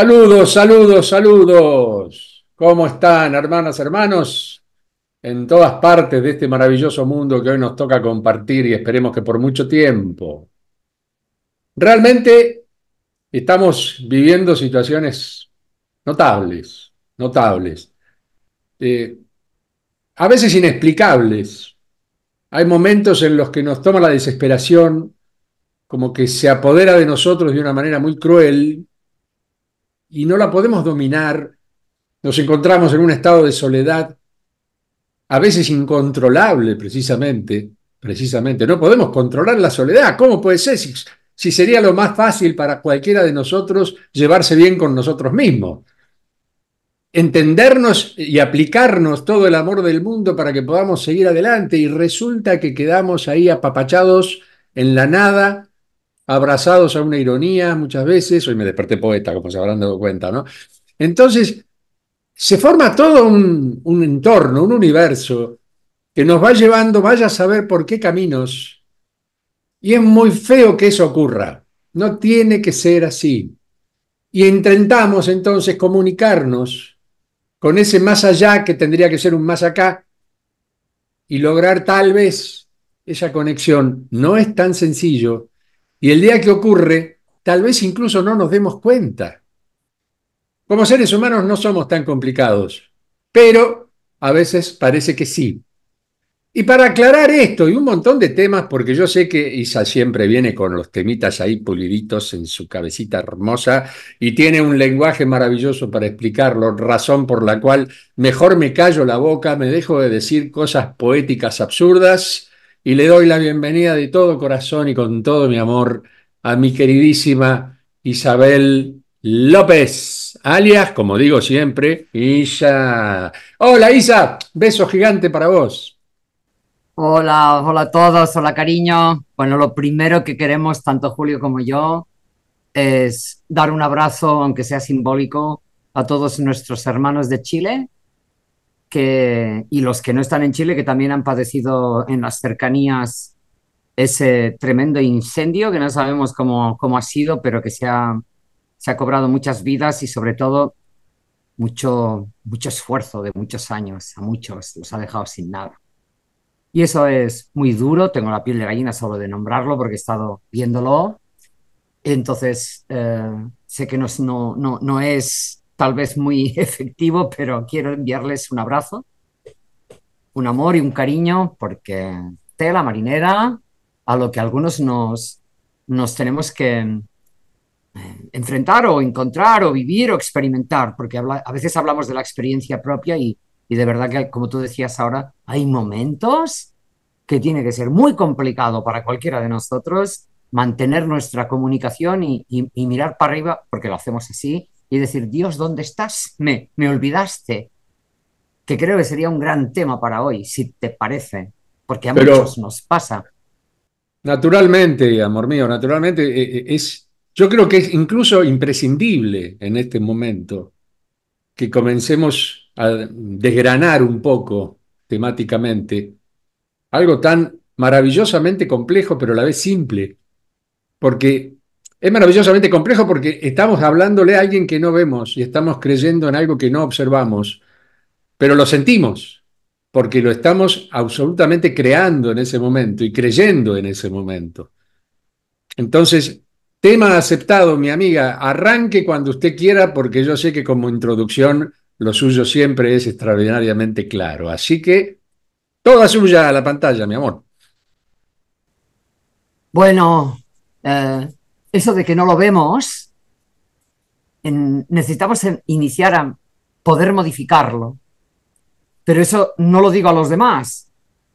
Saludos, saludos, saludos. ¿Cómo están, hermanas, hermanos? En todas partes de este maravilloso mundo que hoy nos toca compartir y esperemos que por mucho tiempo. Realmente estamos viviendo situaciones notables, notables, eh, a veces inexplicables. Hay momentos en los que nos toma la desesperación, como que se apodera de nosotros de una manera muy cruel y no la podemos dominar, nos encontramos en un estado de soledad, a veces incontrolable precisamente, precisamente, no podemos controlar la soledad, ¿cómo puede ser si, sería lo más fácil para cualquiera de nosotros llevarse bien con nosotros mismos? entendernos y aplicarnos todo el amor del mundo para que podamos seguir adelante y resulta que quedamos ahí apapachados en la nada, abrazados a una ironía muchas veces, hoy me desperté poeta, como se habrán dado cuenta, ¿no? Entonces, se forma todo un, un entorno, un universo que nos va llevando, vaya a saber por qué caminos. Y es muy feo que eso ocurra. No tiene que ser así. Y intentamos entonces comunicarnos con ese más allá que tendría que ser un más acá y lograr tal vez esa conexión. No es tan sencillo y el día que ocurre, tal vez incluso no nos demos cuenta. Como seres humanos no somos tan complicados, pero a veces parece que sí. Y para aclarar esto y un montón de temas, porque yo sé que Isa siempre viene con los temitas ahí puliditos en su cabecita hermosa y tiene un lenguaje maravilloso para explicarlo, razón por la cual mejor me callo la boca, me dejo de decir cosas poéticas absurdas y le doy la bienvenida de todo corazón y con todo mi amor a mi queridísima Isabel López, alias, como digo siempre, Isa. Hola Isa, beso gigante para vos. Hola, hola a todos, hola cariño. Bueno, lo primero que queremos, tanto Julio como yo, es dar un abrazo, aunque sea simbólico, a todos nuestros hermanos de Chile que, y los que no están en Chile, que también han padecido en las cercanías ese tremendo incendio que no sabemos cómo, cómo ha sido, pero que se ha, se ha cobrado muchas vidas y sobre todo mucho, mucho esfuerzo de muchos años, a muchos los ha dejado sin nada. Y eso es muy duro, tengo la piel de gallina solo de nombrarlo porque he estado viéndolo. Entonces, eh, sé que no, no, no es tal vez muy efectivo, pero quiero enviarles un abrazo, un amor y un cariño, porque tela marinera, a lo que algunos nos, nos tenemos que eh, enfrentar o encontrar o vivir o experimentar, porque a veces hablamos de la experiencia propia y, de verdad que, como tú decías ahora, hay momentos que tiene que ser muy complicado para cualquiera de nosotros mantener nuestra comunicación y, mirar para arriba, porque lo hacemos así, y decir, Dios, ¿dónde estás? Me, me olvidaste. Que creo que sería un gran tema para hoy, si te parece, porque a muchos nos pasa. Naturalmente, amor mío, naturalmente eh, eh, es, yo creo que es incluso imprescindible en este momento que comencemos a desgranar un poco temáticamente algo tan maravillosamente complejo, pero a la vez simple, porque es maravillosamente complejo porque estamos hablándole a alguien que no vemos y estamos creyendo en algo que no observamos, pero lo sentimos porque lo estamos absolutamente creando en ese momento y creyendo en ese momento. Entonces, tema aceptado, mi amiga, arranque cuando usted quiera porque yo sé que como introducción lo suyo siempre es extraordinariamente claro. Así que, toda suya a la pantalla, mi amor. Bueno, eh, eso de que no lo vemos, necesitamos iniciar a poder modificarlo. Pero eso no lo digo a los demás.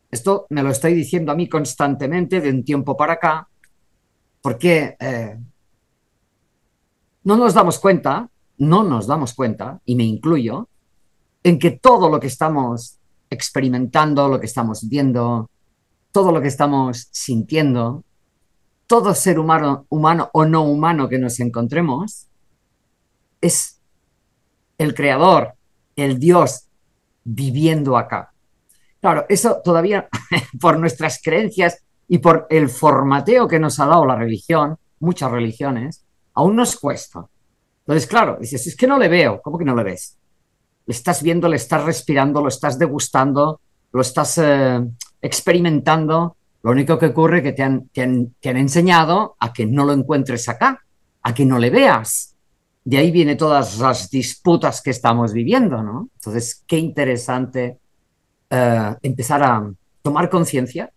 Esto me lo estoy diciendo a mí constantemente de un tiempo para acá, porque eh, no nos damos cuenta, no nos damos cuenta, y me incluyo, en que todo lo que estamos experimentando, lo que estamos viendo, todo lo que estamos sintiendo, todo ser humano, humano o no humano que nos encontremos, es el creador, el Dios viviendo acá. Claro, eso todavía por nuestras creencias y por el formateo que nos ha dado la religión, muchas religiones, aún nos cuesta. Entonces, claro, dices, es que no le veo, ¿cómo que no le ves? Le estás viendo, le estás respirando, lo estás degustando, lo estás eh, experimentando, lo único que ocurre es que te han, te, han, enseñado a que no lo encuentres acá, a que no le veas. De ahí vienen todas las disputas que estamos viviendo, ¿no? Entonces, qué interesante eh, empezar a tomar conciencia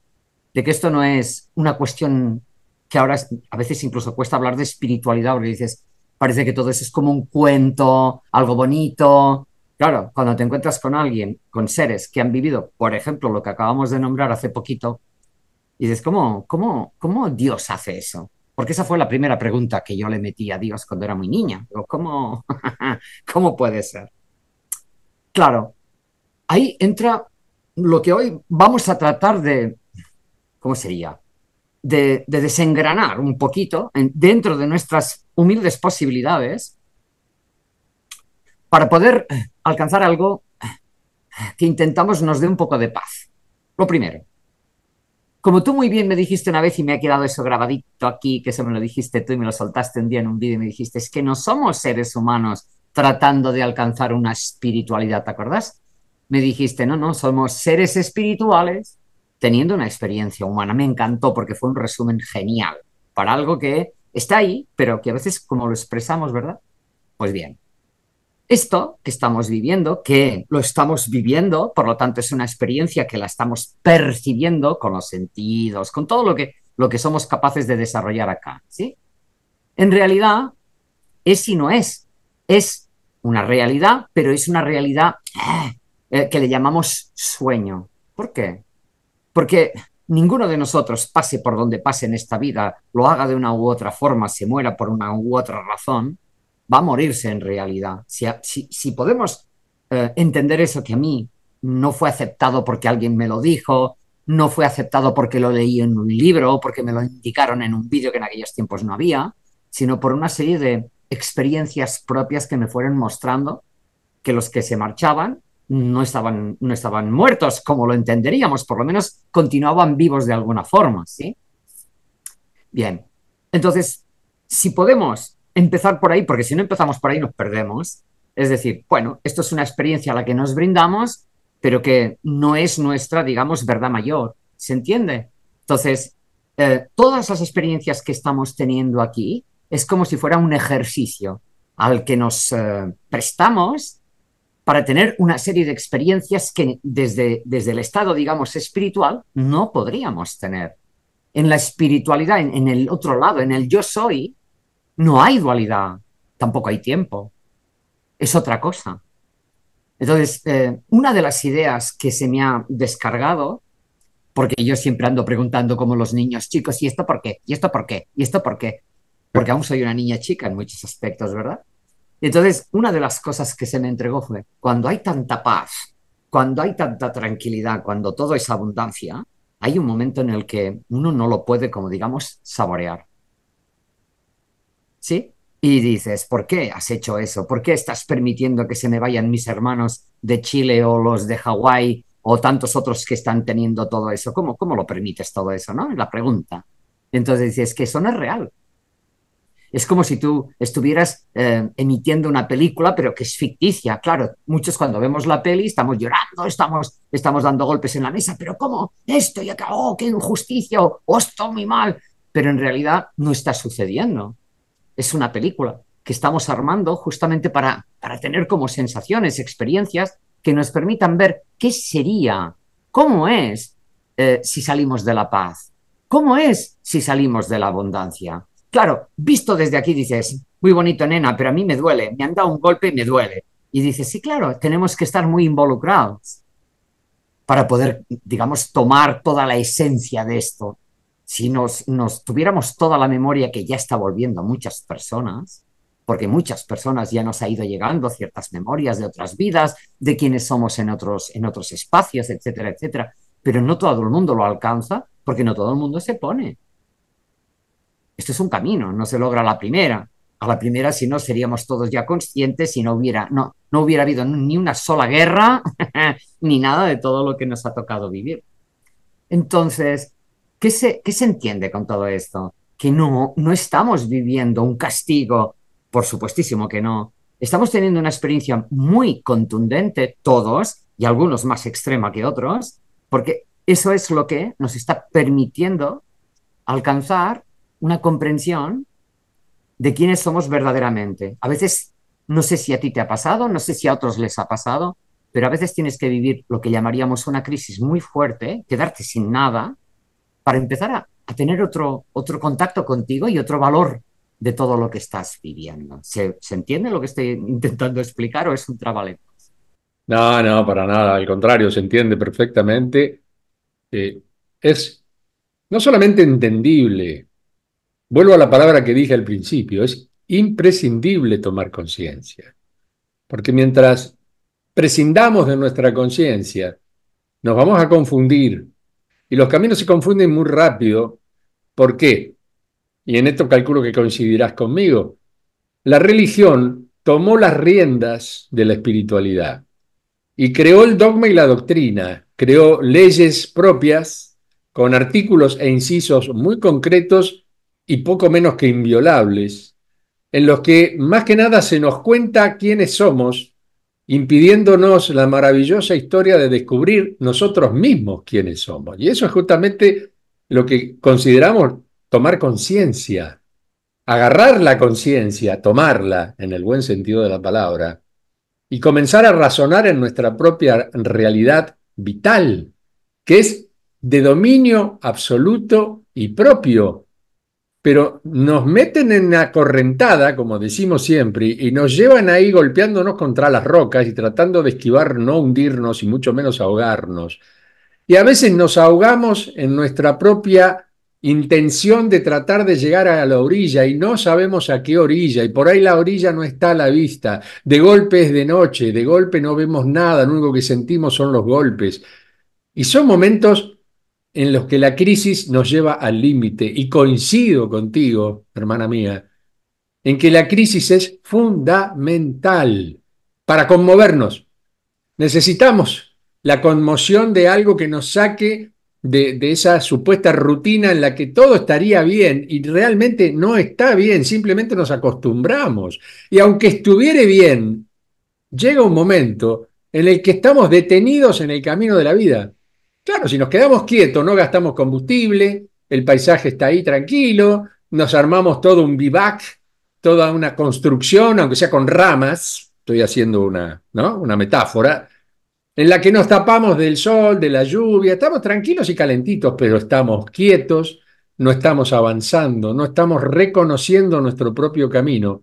de que esto no es una cuestión que ahora a veces incluso cuesta hablar de espiritualidad, porque dices, parece que todo eso es como un cuento, algo bonito. Claro, cuando te encuentras con alguien, con seres que han vivido, por ejemplo, lo que acabamos de nombrar hace poquito, y dices, ¿cómo, cómo, Dios hace eso? Porque esa fue la primera pregunta que yo le metí a Dios cuando era muy niña. ¿cómo, puede ser? Claro, ahí entra lo que hoy vamos a tratar de, ¿cómo sería? De, desengranar un poquito dentro de nuestras humildes posibilidades para poder alcanzar algo que intentamos nos dé un poco de paz. Lo primero, como tú muy bien me dijiste una vez y me ha quedado eso grabadito aquí, que eso me lo dijiste tú y me lo soltaste un día en un vídeo y me dijiste, es que no somos seres humanos tratando de alcanzar una espiritualidad, ¿te acordás? Me dijiste, no, no, somos seres espirituales teniendo una experiencia humana. Me encantó porque fue un resumen genial para algo que está ahí, pero que a veces como lo expresamos, ¿verdad? Pues bien, esto que estamos viviendo, que lo estamos viviendo, por lo tanto es una experiencia que la estamos percibiendo con los sentidos, con todo lo que, lo que somos capaces de desarrollar acá, ¿sí? En realidad es y no es, es una realidad, pero es una realidad eh, que le llamamos sueño. ¿Por qué? Porque ninguno de nosotros pase por donde pase en esta vida, lo haga de una u otra forma, se muera por una u otra razón, va a morirse en realidad. Si, podemos eh, entender eso que a mí no fue aceptado porque alguien me lo dijo, no fue aceptado porque lo leí en un libro, o porque me lo indicaron en un vídeo que en aquellos tiempos no había, sino por una serie de experiencias propias que me fueron mostrando que los que se marchaban no estaban, no estaban muertos, como lo entenderíamos, por lo menos continuaban vivos de alguna forma, ¿sí? Bien, entonces, si podemos empezar por ahí, porque si no empezamos por ahí nos perdemos. Es decir, bueno, esto es una experiencia a la que nos brindamos, pero que no es nuestra, digamos, verdad mayor. ¿Se entiende? Entonces, eh, todas las experiencias que estamos teniendo aquí es como si fuera un ejercicio al que nos eh, prestamos para tener una serie de experiencias que desde, desde el estado, digamos, espiritual no podríamos tener. En la espiritualidad, en el otro lado, en el yo soy, no hay dualidad, tampoco hay tiempo. Es otra cosa. Entonces, eh, una de las ideas que se me ha descargado, porque yo siempre ando preguntando como los niños chicos, ¿y esto por qué? ¿Y esto por qué? ¿Y esto por qué? Porque aún soy una niña chica en muchos aspectos, ¿verdad? Entonces, una de las cosas que se me entregó fue, cuando hay tanta paz, cuando hay tanta tranquilidad, cuando todo es abundancia, hay un momento en el que uno no lo puede, como digamos, saborear. ¿sí? Y dices, ¿por qué has hecho eso? ¿Por qué estás permitiendo que se me vayan mis hermanos de Chile o los de Hawái o tantos otros que están teniendo todo eso? ¿Cómo, lo permites todo eso? ¿No? Es la pregunta. Entonces dices, que eso no es real. Es como si tú estuvieras eh, emitiendo una película, pero que es ficticia. Claro, muchos cuando vemos la peli estamos llorando, estamos, estamos dando golpes en la mesa, pero ¿cómo? Esto y acabó, qué injusticia, o esto muy mal. Pero en realidad no está sucediendo es una película que estamos armando justamente para, para tener como sensaciones, experiencias que nos permitan ver qué sería, cómo es eh, si salimos de la paz, cómo es si salimos de la abundancia. Claro, visto desde aquí dices, muy bonito nena, pero a mí me duele, me han dado un golpe y me duele. Y dices, sí, claro, tenemos que estar muy involucrados para poder, digamos, tomar toda la esencia de esto si nos, nos tuviéramos toda la memoria que ya está volviendo a muchas personas, porque muchas personas ya nos ha ido llegando ciertas memorias de otras vidas, de quienes somos en otros, en otros espacios, etcétera, etcétera. Pero no todo el mundo lo alcanza porque no todo el mundo se pone. Esto es un camino, no se logra a la primera. A la primera, si no, seríamos todos ya conscientes y no hubiera, no, no hubiera habido ni una sola guerra, ni nada de todo lo que nos ha tocado vivir. Entonces, ¿Qué se, qué se entiende con todo esto? Que no, no estamos viviendo un castigo, por supuestísimo que no. Estamos teniendo una experiencia muy contundente, todos, y algunos más extrema que otros, porque eso es lo que nos está permitiendo alcanzar una comprensión de quiénes somos verdaderamente. A veces, no sé si a ti te ha pasado, no sé si a otros les ha pasado, pero a veces tienes que vivir lo que llamaríamos una crisis muy fuerte, quedarte sin nada, para empezar a, tener otro, otro contacto contigo y otro valor de todo lo que estás viviendo. ¿Se, entiende lo que estoy intentando explicar o es un trabalenguas? No, no, para nada. Al contrario, se entiende perfectamente. Eh, es no solamente entendible, vuelvo a la palabra que dije al principio, es imprescindible tomar conciencia. Porque mientras prescindamos de nuestra conciencia, nos vamos a confundir y los caminos se confunden muy rápido. ¿Por qué? Y en esto calculo que coincidirás conmigo. La religión tomó las riendas de la espiritualidad y creó el dogma y la doctrina, creó leyes propias con artículos e incisos muy concretos y poco menos que inviolables, en los que más que nada se nos cuenta quiénes somos impidiéndonos la maravillosa historia de descubrir nosotros mismos quiénes somos. Y eso es justamente lo que consideramos tomar conciencia, agarrar la conciencia, tomarla en el buen sentido de la palabra, y comenzar a razonar en nuestra propia realidad vital, que es de dominio absoluto y propio pero nos meten en la correntada, como decimos siempre, y nos llevan ahí golpeándonos contra las rocas y tratando de esquivar no hundirnos y mucho menos ahogarnos. Y a veces nos ahogamos en nuestra propia intención de tratar de llegar a la orilla y no sabemos a qué orilla y por ahí la orilla no está a la vista. De golpe es de noche, de golpe no vemos nada, lo único que sentimos son los golpes. Y son momentos en los que la crisis nos lleva al límite. Y coincido contigo, hermana mía, en que la crisis es fundamental para conmovernos. Necesitamos la conmoción de algo que nos saque de, esa supuesta rutina en la que todo estaría bien y realmente no está bien, simplemente nos acostumbramos. Y aunque estuviere bien, llega un momento en el que estamos detenidos en el camino de la vida. Claro, si nos quedamos quietos, no gastamos combustible, el paisaje está ahí tranquilo, nos armamos todo un vivac, toda una construcción, aunque sea con ramas, estoy haciendo una, ¿no? una metáfora, en la que nos tapamos del sol, de la lluvia, estamos tranquilos y calentitos, pero estamos quietos, no estamos avanzando, no estamos reconociendo nuestro propio camino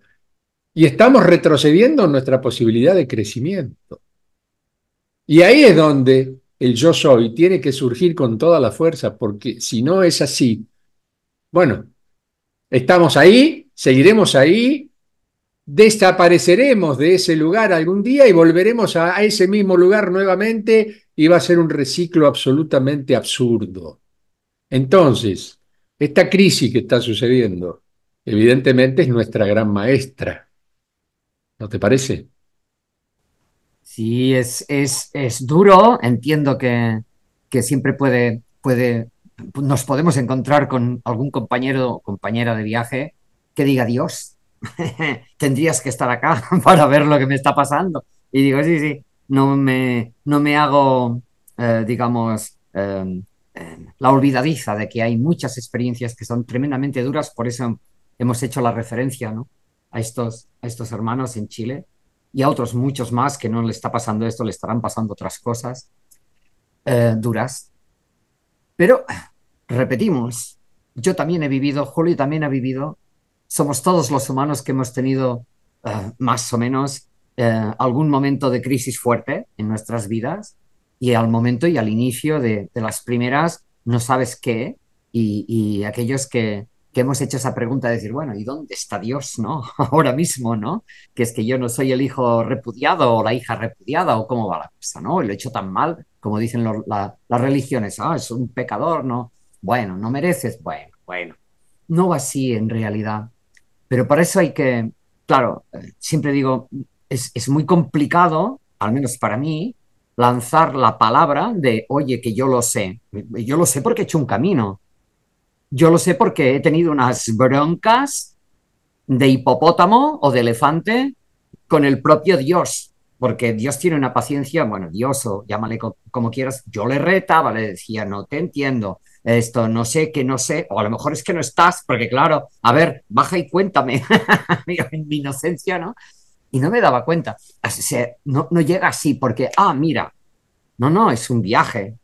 y estamos retrocediendo nuestra posibilidad de crecimiento. Y ahí es donde el yo soy tiene que surgir con toda la fuerza, porque si no es así, bueno, estamos ahí, seguiremos ahí, desapareceremos de ese lugar algún día y volveremos a, ese mismo lugar nuevamente y va a ser un reciclo absolutamente absurdo. Entonces, esta crisis que está sucediendo, evidentemente es nuestra gran maestra. ¿No te parece? Sí, es, es, duro, entiendo que, siempre puede, puede, nos podemos encontrar con algún compañero o compañera de viaje que diga, Dios, tendrías que estar acá para ver lo que me está pasando. Y digo, sí, sí, no me, no me hago, eh, digamos, em, em, la olvidadiza de que hay muchas experiencias que son tremendamente duras, por eso hemos hecho la referencia a, estos, a estos hermanos en Chile y a otros muchos más que no le está pasando esto, le estarán pasando otras cosas eh, duras. Pero, repetimos, yo también he vivido, Julio también ha vivido, somos todos los humanos que hemos tenido eh, más o menos eh, algún momento de crisis fuerte en nuestras vidas y al momento y al inicio de, las primeras no sabes qué y aquellos que, que hemos hecho esa pregunta de decir, bueno, ¿y dónde está Dios, no? Ahora mismo, ¿no? Que es que yo no soy el hijo repudiado o la hija repudiada o cómo va la cosa, ¿no? Y lo he hecho tan mal, como dicen las religiones, ah, es un pecador, ¿no? Bueno, no mereces, bueno, bueno. No va así en realidad. Pero para eso hay que, claro, eh, siempre digo, es, es muy complicado, al menos para mí, lanzar la palabra de, oye, que yo lo sé. Yo lo sé porque he hecho un camino yo lo sé porque he tenido unas broncas de hipopótamo o de elefante con el propio Dios, porque Dios tiene una paciencia, bueno, Dios o llámale como quieras, yo le retaba, le decía, no te entiendo, esto no sé, que no sé, o a lo mejor es que no estás, porque claro, a ver, baja y cuéntame, en mi inocencia, ¿no? Y no me daba cuenta, no, no llega así, porque, ah, mira, no, no, es un viaje,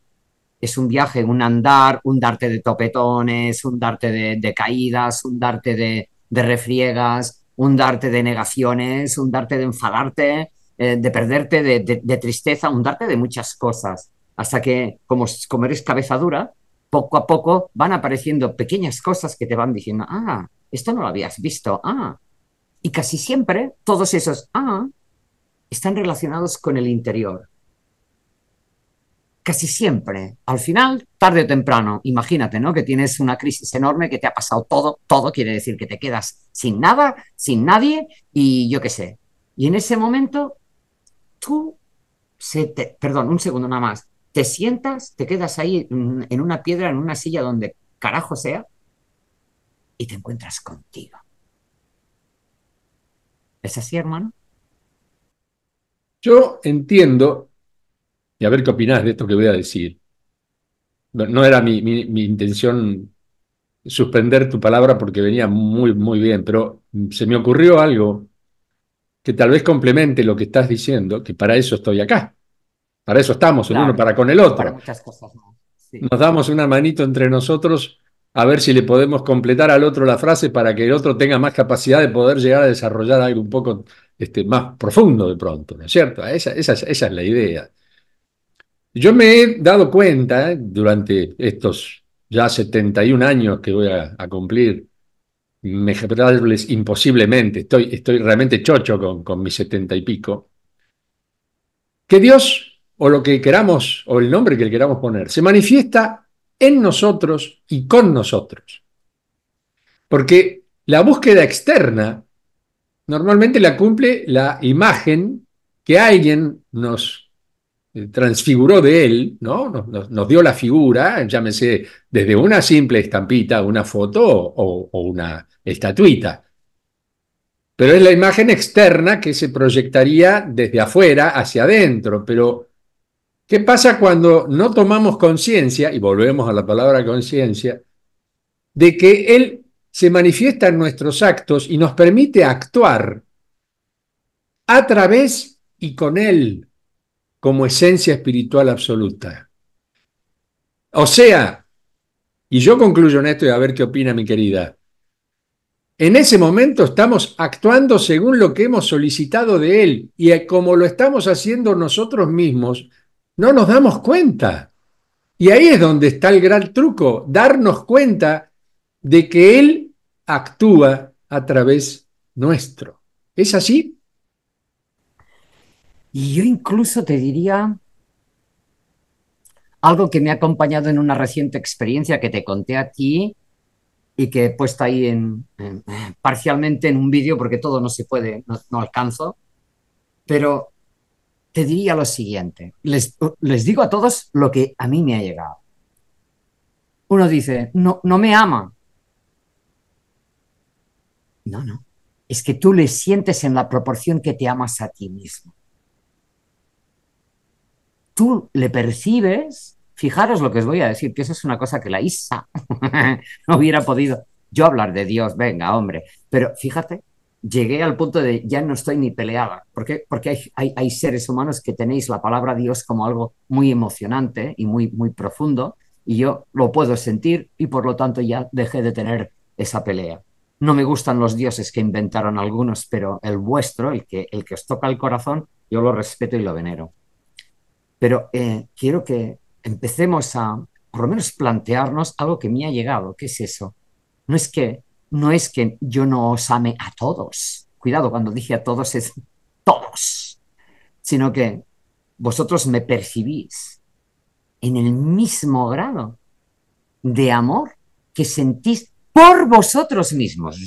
es un viaje, un andar, un darte de topetones, un darte de, caídas, un darte de, refriegas, un darte de negaciones, un darte de enfadarte, eh, de perderte, de, tristeza, un darte de muchas cosas. Hasta que, como, como eres cabeza dura, poco a poco van apareciendo pequeñas cosas que te van diciendo, ah, esto no lo habías visto, ah. Y casi siempre todos esos, ah, están relacionados con el interior, casi siempre, al final, tarde o temprano, imagínate, ¿no? Que tienes una crisis enorme, que te ha pasado todo, todo quiere decir que te quedas sin nada, sin nadie y yo qué sé. Y en ese momento, tú, se te, perdón, un segundo nada más, te sientas, te quedas ahí en una piedra, en una silla donde carajo sea, y te encuentras contigo. ¿Es así, hermano? Yo entiendo y a ver qué opinás de esto que voy a decir. No, era mi, intención suspender tu palabra porque venía muy, muy bien, pero se me ocurrió algo que tal vez complemente lo que estás diciendo, que para eso estoy acá. Para eso estamos, el uno para con el otro. Para muchas cosas, ¿no? Nos damos una manito entre nosotros a ver si le podemos completar al otro la frase para que el otro tenga más capacidad de poder llegar a desarrollar algo un poco este, más profundo de pronto, ¿no es cierto? esa es la idea. Yo me he dado cuenta durante estos ya 71 años que voy a, cumplir cumplir, mejorables imposiblemente, estoy, estoy realmente chocho con, mis 70 y pico, que Dios, o lo que queramos, o el nombre que le queramos poner, se manifiesta en nosotros y con nosotros. Porque la búsqueda externa normalmente la cumple la imagen que alguien nos eh, transfiguró de él, ¿no? Nos, dio la figura, llámese desde una simple estampita, una foto o, o una estatuita. Pero es la imagen externa que se proyectaría desde afuera hacia adentro. Pero, ¿qué pasa cuando no tomamos conciencia, y volvemos a la palabra conciencia, de que Él se manifiesta en nuestros actos y nos permite actuar a través y con Él? como esencia espiritual absoluta. O sea, y yo concluyo en esto y a ver qué opina mi querida. En ese momento estamos actuando según lo que hemos solicitado de Él y como lo estamos haciendo nosotros mismos, no nos damos cuenta. Y ahí es donde está el gran truco, darnos cuenta de que Él actúa a través nuestro. ¿Es así? Y yo incluso te diría algo que me ha acompañado en una reciente experiencia que te conté aquí y que he puesto ahí en, eh, parcialmente en un vídeo porque todo no se puede, no, alcanzo. Pero te diría lo siguiente, les, les, digo a todos lo que a mí me ha llegado. Uno dice, no, no me ama. No, no. Es que tú le sientes en la proporción que te amas a ti mismo tú le percibes, fijaros lo que os voy a decir, que eso es una cosa que la Isa no hubiera podido. Yo hablar de Dios, venga, hombre, pero fíjate, llegué al punto de ya no estoy ni peleada, porque, porque hay, hay, seres humanos que tenéis la palabra Dios como algo muy emocionante y muy, muy profundo, y yo lo puedo sentir y por lo tanto ya dejé de tener esa pelea. No me gustan los dioses que inventaron algunos, pero el vuestro, que, el que os toca el corazón, yo lo respeto y lo venero. Pero eh, quiero que empecemos a, por lo menos, plantearnos algo que me ha llegado. ¿Qué es eso? No es que, no es que yo no os ame a todos. Cuidado, cuando dije a todos es todos. Sino que vosotros me percibís en el mismo grado de amor que sentís por vosotros mismos.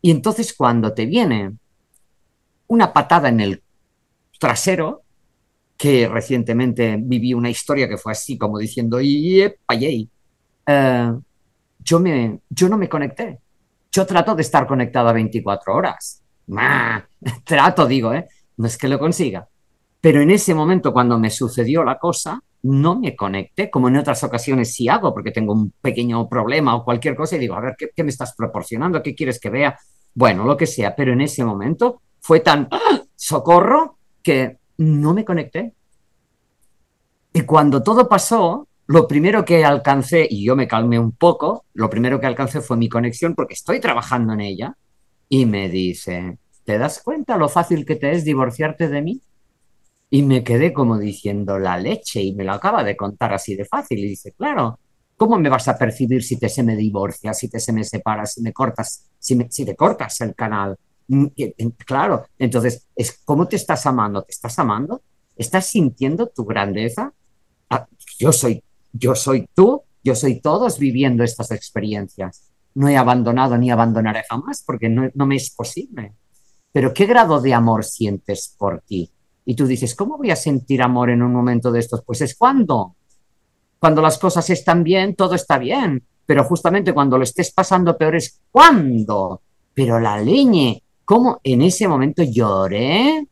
Y entonces cuando te viene una patada en el trasero, que recientemente viví una historia que fue así, como diciendo, y payé. Eh, yo, me, yo no me conecté. Yo trato de estar conectada 24 horas. trato, digo, ¿eh? no es que lo consiga. Pero en ese momento, cuando me sucedió la cosa, no me conecté, como en otras ocasiones sí hago, porque tengo un pequeño problema o cualquier cosa y digo, a ver, ¿qué, me estás proporcionando? ¿Qué quieres que vea? Bueno, lo que sea, pero en ese momento fue tan ¡ah! socorro que no me conecté. Y cuando todo pasó, lo primero que alcancé, y yo me calmé un poco, lo primero que alcancé fue mi conexión porque estoy trabajando en ella. Y me dice, ¿te das cuenta lo fácil que te es divorciarte de mí? Y me quedé como diciendo la leche y me lo acaba de contar así de fácil. Y dice, claro, ¿cómo me vas a percibir si te se me divorcia si te se me separas, si me cortas, si, si te cortas el canal? Mm, claro, entonces, es ¿cómo te estás amando? ¿Te estás amando? ¿Estás sintiendo tu grandeza? Ah, yo soy, yo soy tú, yo soy todos viviendo estas experiencias. No he abandonado ni abandonaré jamás porque no, me es posible. Pero ¿qué grado de amor sientes por ti? Y tú dices, ¿cómo voy a sentir amor en un momento de estos? Pues es cuando. Cuando las cosas están bien, todo está bien. Pero justamente cuando lo estés pasando peor es cuando. Pero la leña cómo en ese momento lloré,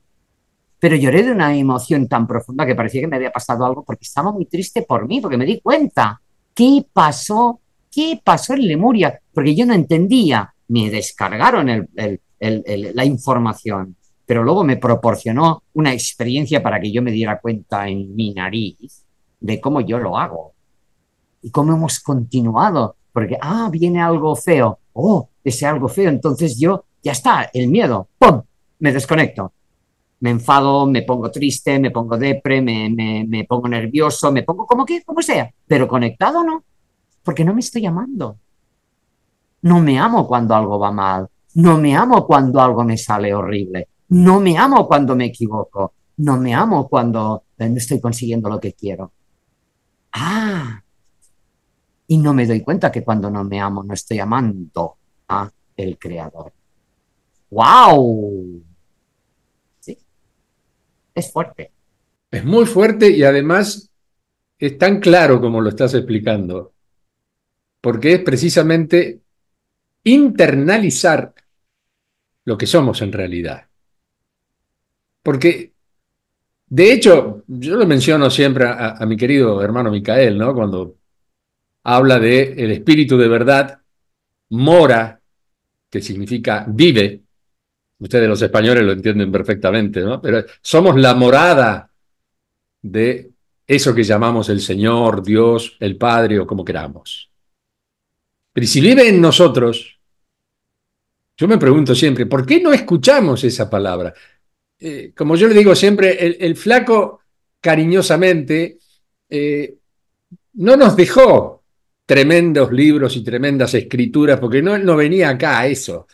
pero lloré de una emoción tan profunda que parecía que me había pasado algo porque estaba muy triste por mí, porque me di cuenta qué pasó, qué pasó en Lemuria, porque yo no entendía, me descargaron la información, pero luego me proporcionó una experiencia para que yo me diera cuenta en mi nariz de cómo yo lo hago y cómo hemos continuado, porque, ah, viene algo feo, oh, ese algo feo, entonces yo ya está, el miedo, ¡pum! Me desconecto. Me enfado, me pongo triste, me pongo depre, me, me, pongo nervioso, me pongo como que, como sea, pero conectado no, porque no me estoy amando. No me amo cuando algo va mal, no me amo cuando algo me sale horrible, no me amo cuando me equivoco, no me amo cuando eh, no estoy consiguiendo lo que quiero. Ah, y no me doy cuenta que cuando no me amo no estoy amando a el creador. ¡Wow! Sí. Es fuerte. Es muy fuerte y además es tan claro como lo estás explicando, porque es precisamente internalizar lo que somos en realidad. Porque, de hecho, yo lo menciono siempre a, mi querido hermano Micael, ¿no? Cuando habla de el espíritu de verdad mora, que significa vive Ustedes los españoles lo entienden perfectamente, ¿no? Pero somos la morada de eso que llamamos el Señor, Dios, el Padre o como queramos. Pero si vive en nosotros, yo me pregunto siempre, ¿por qué no escuchamos esa palabra? Eh, como yo le digo siempre, el, flaco cariñosamente eh, no nos dejó tremendos libros y tremendas escrituras, porque no, no venía acá a eso.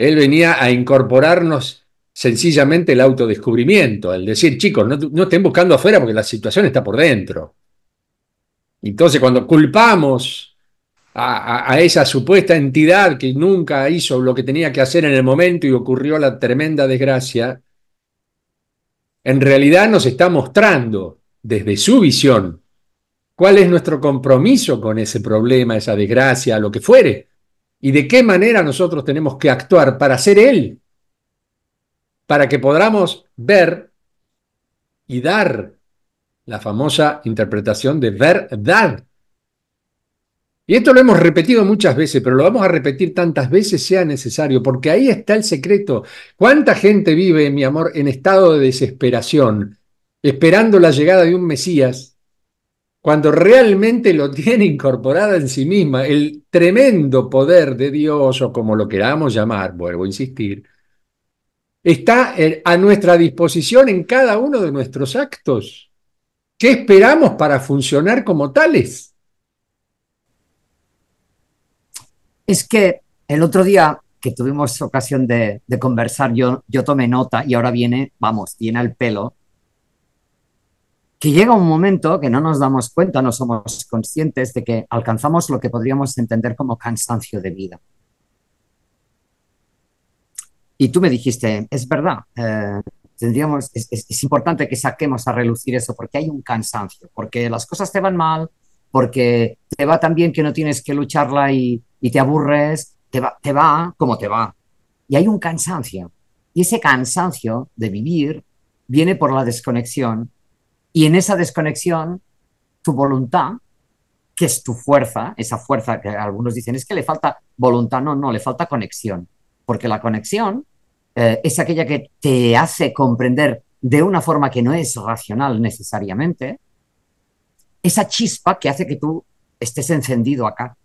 Él venía a incorporarnos sencillamente el autodescubrimiento, el decir, chicos, no, estén buscando afuera porque la situación está por dentro. Entonces, cuando culpamos a, esa supuesta entidad que nunca hizo lo que tenía que hacer en el momento y ocurrió la tremenda desgracia, en realidad nos está mostrando desde su visión cuál es nuestro compromiso con ese problema, esa desgracia, lo que fuere y de qué manera nosotros tenemos que actuar para ser Él, para que podamos ver y dar la famosa interpretación de verdad. Y esto lo hemos repetido muchas veces, pero lo vamos a repetir tantas veces sea necesario, porque ahí está el secreto. ¿Cuánta gente vive, mi amor, en estado de desesperación, esperando la llegada de un Mesías cuando realmente lo tiene incorporada en sí misma, el tremendo poder de Dios, o como lo queramos llamar, vuelvo a insistir, está eh, a nuestra disposición en cada uno de nuestros actos. ¿Qué esperamos para funcionar como tales? Es que el otro día que tuvimos ocasión de, conversar, yo, yo tomé nota y ahora viene, vamos, viene al pelo que llega un momento que no nos damos cuenta, no somos conscientes de que alcanzamos lo que podríamos entender como cansancio de vida. Y tú me dijiste, es verdad, eh, tendríamos, es, importante que saquemos a relucir eso porque hay un cansancio, porque las cosas te van mal, porque te va tan bien que no tienes que lucharla y, te aburres, te va, te va como te va. Y hay un cansancio. Y ese cansancio de vivir viene por la desconexión y en esa desconexión, tu voluntad, que es tu fuerza, esa fuerza que algunos dicen es que le falta voluntad, no, no, le falta conexión, porque la conexión eh, es aquella que te hace comprender de una forma que no es racional necesariamente, esa chispa que hace que tú estés encendido acá,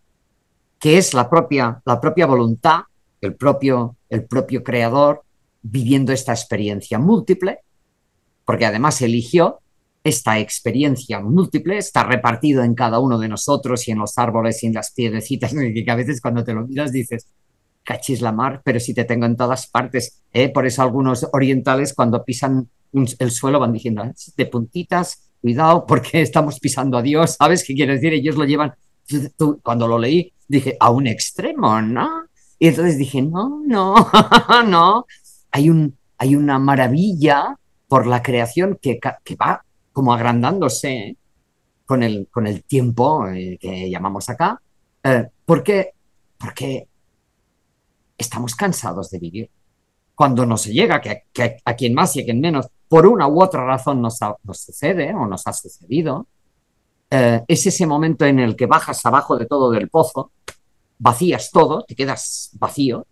que es la propia, la propia voluntad, el propio, el propio creador viviendo esta experiencia múltiple, porque además eligió esta experiencia múltiple está repartida en cada uno de nosotros y en los árboles y en las piedrecitas, que a veces cuando te lo miras dices, cachis la mar, pero si te tengo en todas partes. ¿eh? Por eso algunos orientales cuando pisan el suelo van diciendo, ah, de puntitas, cuidado, porque estamos pisando a Dios, ¿sabes qué quieres decir? Ellos lo llevan, cuando lo leí, dije, a un extremo, ¿no? Y entonces dije, no, no, no, hay, un, hay una maravilla por la creación que va como agrandándose con el, con el tiempo eh, que llamamos acá, porque, eh, porque estamos cansados de vivir. Cuando no se llega, que, a quien más y a quien menos, por una u otra razón nos, sucede o nos ha sucedido, eh, es ese momento en el que bajas abajo de todo del pozo, vacías todo, te quedas vacío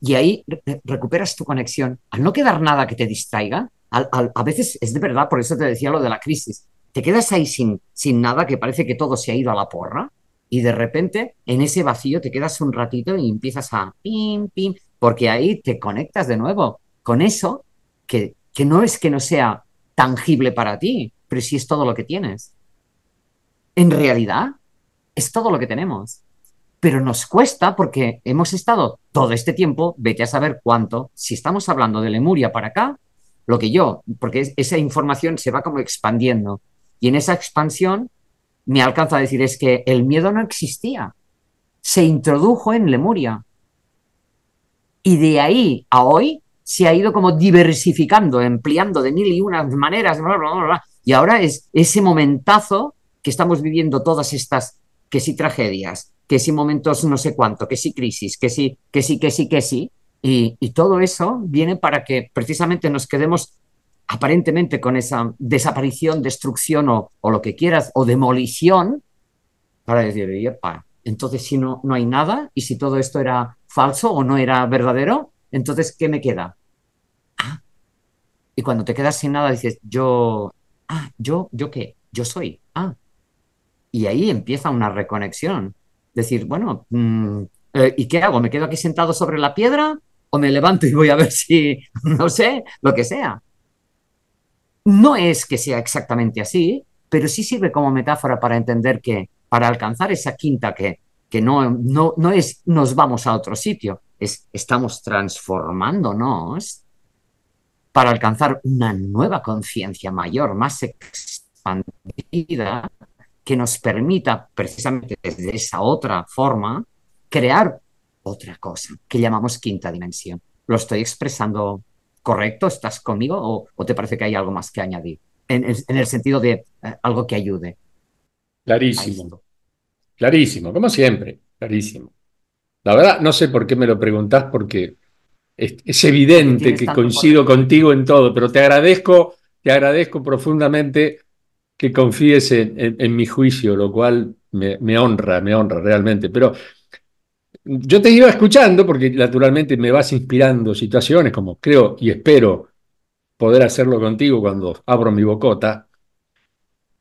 y ahí recuperas tu conexión. Al no quedar nada que te distraiga, a, veces es de verdad, por eso te decía lo de la crisis, te quedas ahí sin, sin nada, que parece que todo se ha ido a la porra, y de repente en ese vacío te quedas un ratito y empiezas a pim, pim, porque ahí te conectas de nuevo con eso que, que no es que no sea tangible para ti, pero sí es todo lo que tienes. En realidad, es todo lo que tenemos. Pero nos cuesta porque hemos estado todo este tiempo, vete a saber cuánto, si estamos hablando de Lemuria para acá, lo que yo, porque esa información se va como expandiendo. Y en esa expansión me alcanza a decir es que el miedo no existía, se introdujo en Lemuria. Y de ahí a hoy se ha ido como diversificando, empleando de mil y unas maneras, y ahora es ese momentazo que estamos viviendo todas estas, que sí tragedias, que sí momentos no sé cuánto, que sí crisis, que si, que sí, que sí, que sí, y, todo eso viene para que precisamente nos quedemos aparentemente con esa desaparición, destrucción o, lo que quieras, o demolición, para decir, entonces si no, no hay nada y si todo esto era falso o no era verdadero, entonces ¿qué me queda? Ah. Y cuando te quedas sin nada dices, yo, ah, yo, yo qué, yo soy, ah. Y ahí empieza una reconexión. Decir, bueno, mm, eh, ¿y qué hago? ¿Me quedo aquí sentado sobre la piedra? o me levanto y voy a ver si, no sé, lo que sea. No es que sea exactamente así, pero sí sirve como metáfora para entender que para alcanzar esa quinta que, que no, no, no es nos vamos a otro sitio, es estamos transformándonos para alcanzar una nueva conciencia mayor, más expandida, que nos permita precisamente desde esa otra forma crear otra cosa, que llamamos quinta dimensión. ¿Lo estoy expresando correcto? ¿Estás conmigo? ¿O, te parece que hay algo más que añadir? En, el sentido de eh, algo que ayude. Clarísimo. Clarísimo, como siempre, clarísimo. La verdad, no sé por qué me lo preguntás, porque es, evidente que coincido contigo en todo, pero te agradezco, te agradezco profundamente que confíes en, mi juicio, lo cual me, me, honra, me honra realmente. Pero yo te iba escuchando porque naturalmente me vas inspirando situaciones como creo y espero poder hacerlo contigo cuando abro mi bocota.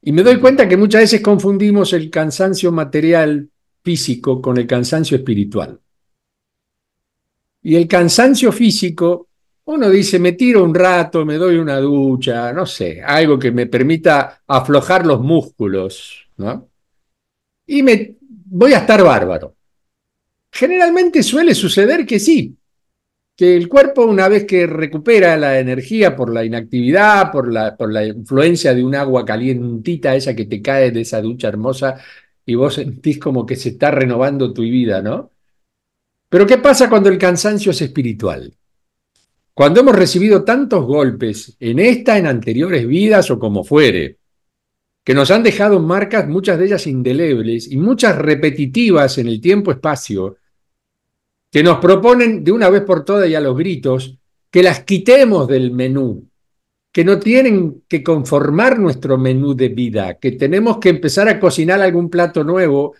Y me doy cuenta que muchas veces confundimos el cansancio material físico con el cansancio espiritual. Y el cansancio físico, uno dice, me tiro un rato, me doy una ducha, no sé, algo que me permita aflojar los músculos, ¿no? Y me voy a estar bárbaro. Generalmente suele suceder que sí, que el cuerpo una vez que recupera la energía por la inactividad, por la, influencia de un agua calientita, esa que te cae de esa ducha hermosa y vos sentís como que se está renovando tu vida, ¿no? Pero ¿qué pasa cuando el cansancio es espiritual? Cuando hemos recibido tantos golpes en esta, en anteriores vidas o como fuere, que nos han dejado marcas, muchas de ellas indelebles y muchas repetitivas en el tiempo-espacio, que nos proponen de una vez por todas y a los gritos que las quitemos del menú, que no tienen que conformar nuestro menú de vida, que tenemos que empezar a cocinar algún plato nuevo,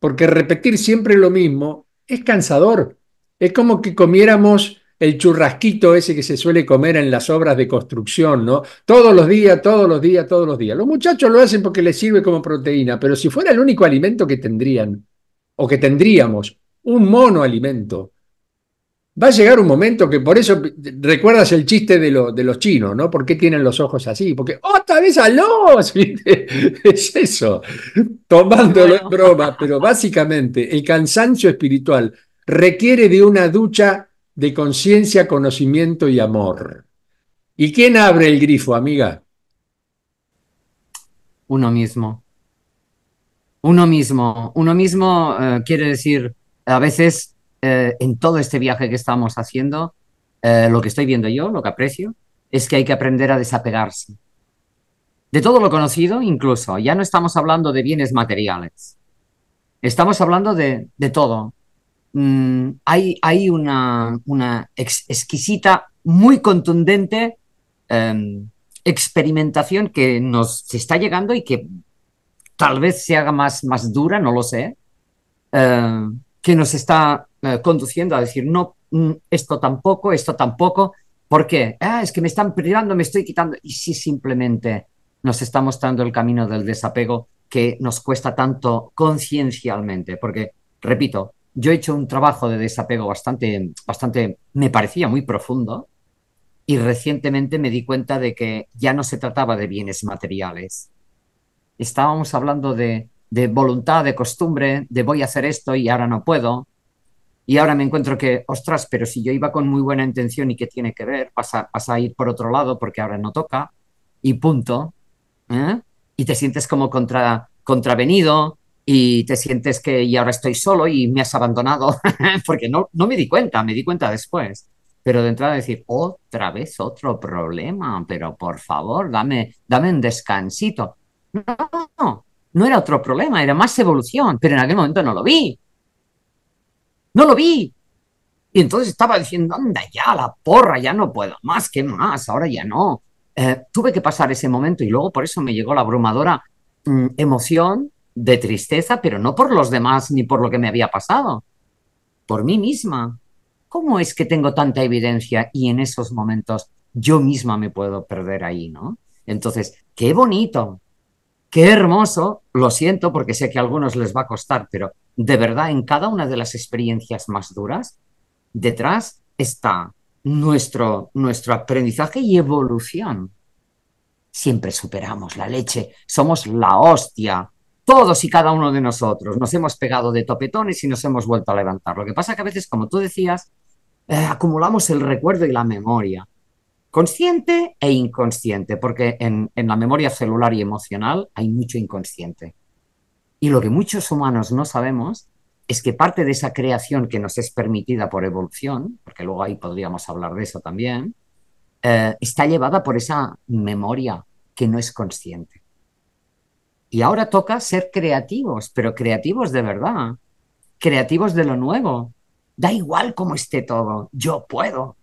porque repetir siempre lo mismo es cansador. Es como que comiéramos el churrasquito ese que se suele comer en las obras de construcción, ¿no? Todos los días, todos los días, todos los días. Los muchachos lo hacen porque les sirve como proteína, pero si fuera el único alimento que tendrían o que tendríamos, un mono alimento. Va a llegar un momento que por eso recuerdas el chiste de, de los chinos, ¿no? ¿Por qué tienen los ojos así? Porque otra vez a los, es eso, tomándolo en broma, pero básicamente el cansancio espiritual requiere de una ducha de conciencia, conocimiento y amor. ¿Y quién abre el grifo, amiga? Uno mismo. Uno mismo. Uno mismo eh, quiere decir a veces eh, en todo este viaje que estamos haciendo, eh, lo que estoy viendo yo, lo que aprecio, es que hay que aprender a desapegarse. De todo lo conocido, incluso, ya no estamos hablando de bienes materiales. Estamos hablando de, todo. Mm, hay, hay una, exquisita, muy contundente em, experimentación que nos está llegando y que tal vez se haga más, más dura, no lo sé. Eh, que nos está eh, conduciendo a decir, no, mm, esto tampoco, esto tampoco, ¿por qué? Ah, es que me están privando, me estoy quitando. Y si simplemente nos está mostrando el camino del desapego que nos cuesta tanto conciencialmente, porque, repito, yo he hecho un trabajo de desapego bastante, bastante, me parecía muy profundo, y recientemente me di cuenta de que ya no se trataba de bienes materiales. Estábamos hablando de de voluntad, de costumbre, de voy a hacer esto y ahora no puedo. Y ahora me encuentro que, ostras, pero si yo iba con muy buena intención y qué tiene que ver, vas a, ir por otro lado porque ahora no toca y punto. ¿eh? Y te sientes como contra, contravenido y te sientes que y ahora estoy solo y me has abandonado porque no, no me di cuenta, me di cuenta después. Pero de entrada decir, otra vez otro problema, pero por favor, dame, dame un descansito. No, no, no era otro problema, era más evolución, pero en aquel momento no lo vi. No lo vi. Y entonces estaba diciendo, anda ya, la porra, ya no puedo más, ¿qué más? Ahora ya no. Eh, tuve que pasar ese momento y luego por eso me llegó la abrumadora mm, emoción de tristeza, pero no por los demás ni por lo que me había pasado, por mí misma. ¿Cómo es que tengo tanta evidencia y en esos momentos yo misma me puedo perder ahí, no? Entonces, qué bonito Qué hermoso, lo siento porque sé que a algunos les va a costar, pero de verdad en cada una de las experiencias más duras, detrás está nuestro, nuestro aprendizaje y evolución. Siempre superamos la leche, somos la hostia, todos y cada uno de nosotros. Nos hemos pegado de topetones y nos hemos vuelto a levantar. Lo que pasa que a veces, como tú decías, eh, acumulamos el recuerdo y la memoria consciente e inconsciente, porque en, la memoria celular y emocional hay mucho inconsciente. Y lo que muchos humanos no sabemos es que parte de esa creación que nos es permitida por evolución, porque luego ahí podríamos hablar de eso también, eh, está llevada por esa memoria que no es consciente. Y ahora toca ser creativos, pero creativos de verdad, creativos de lo nuevo. Da igual cómo esté todo, yo puedo,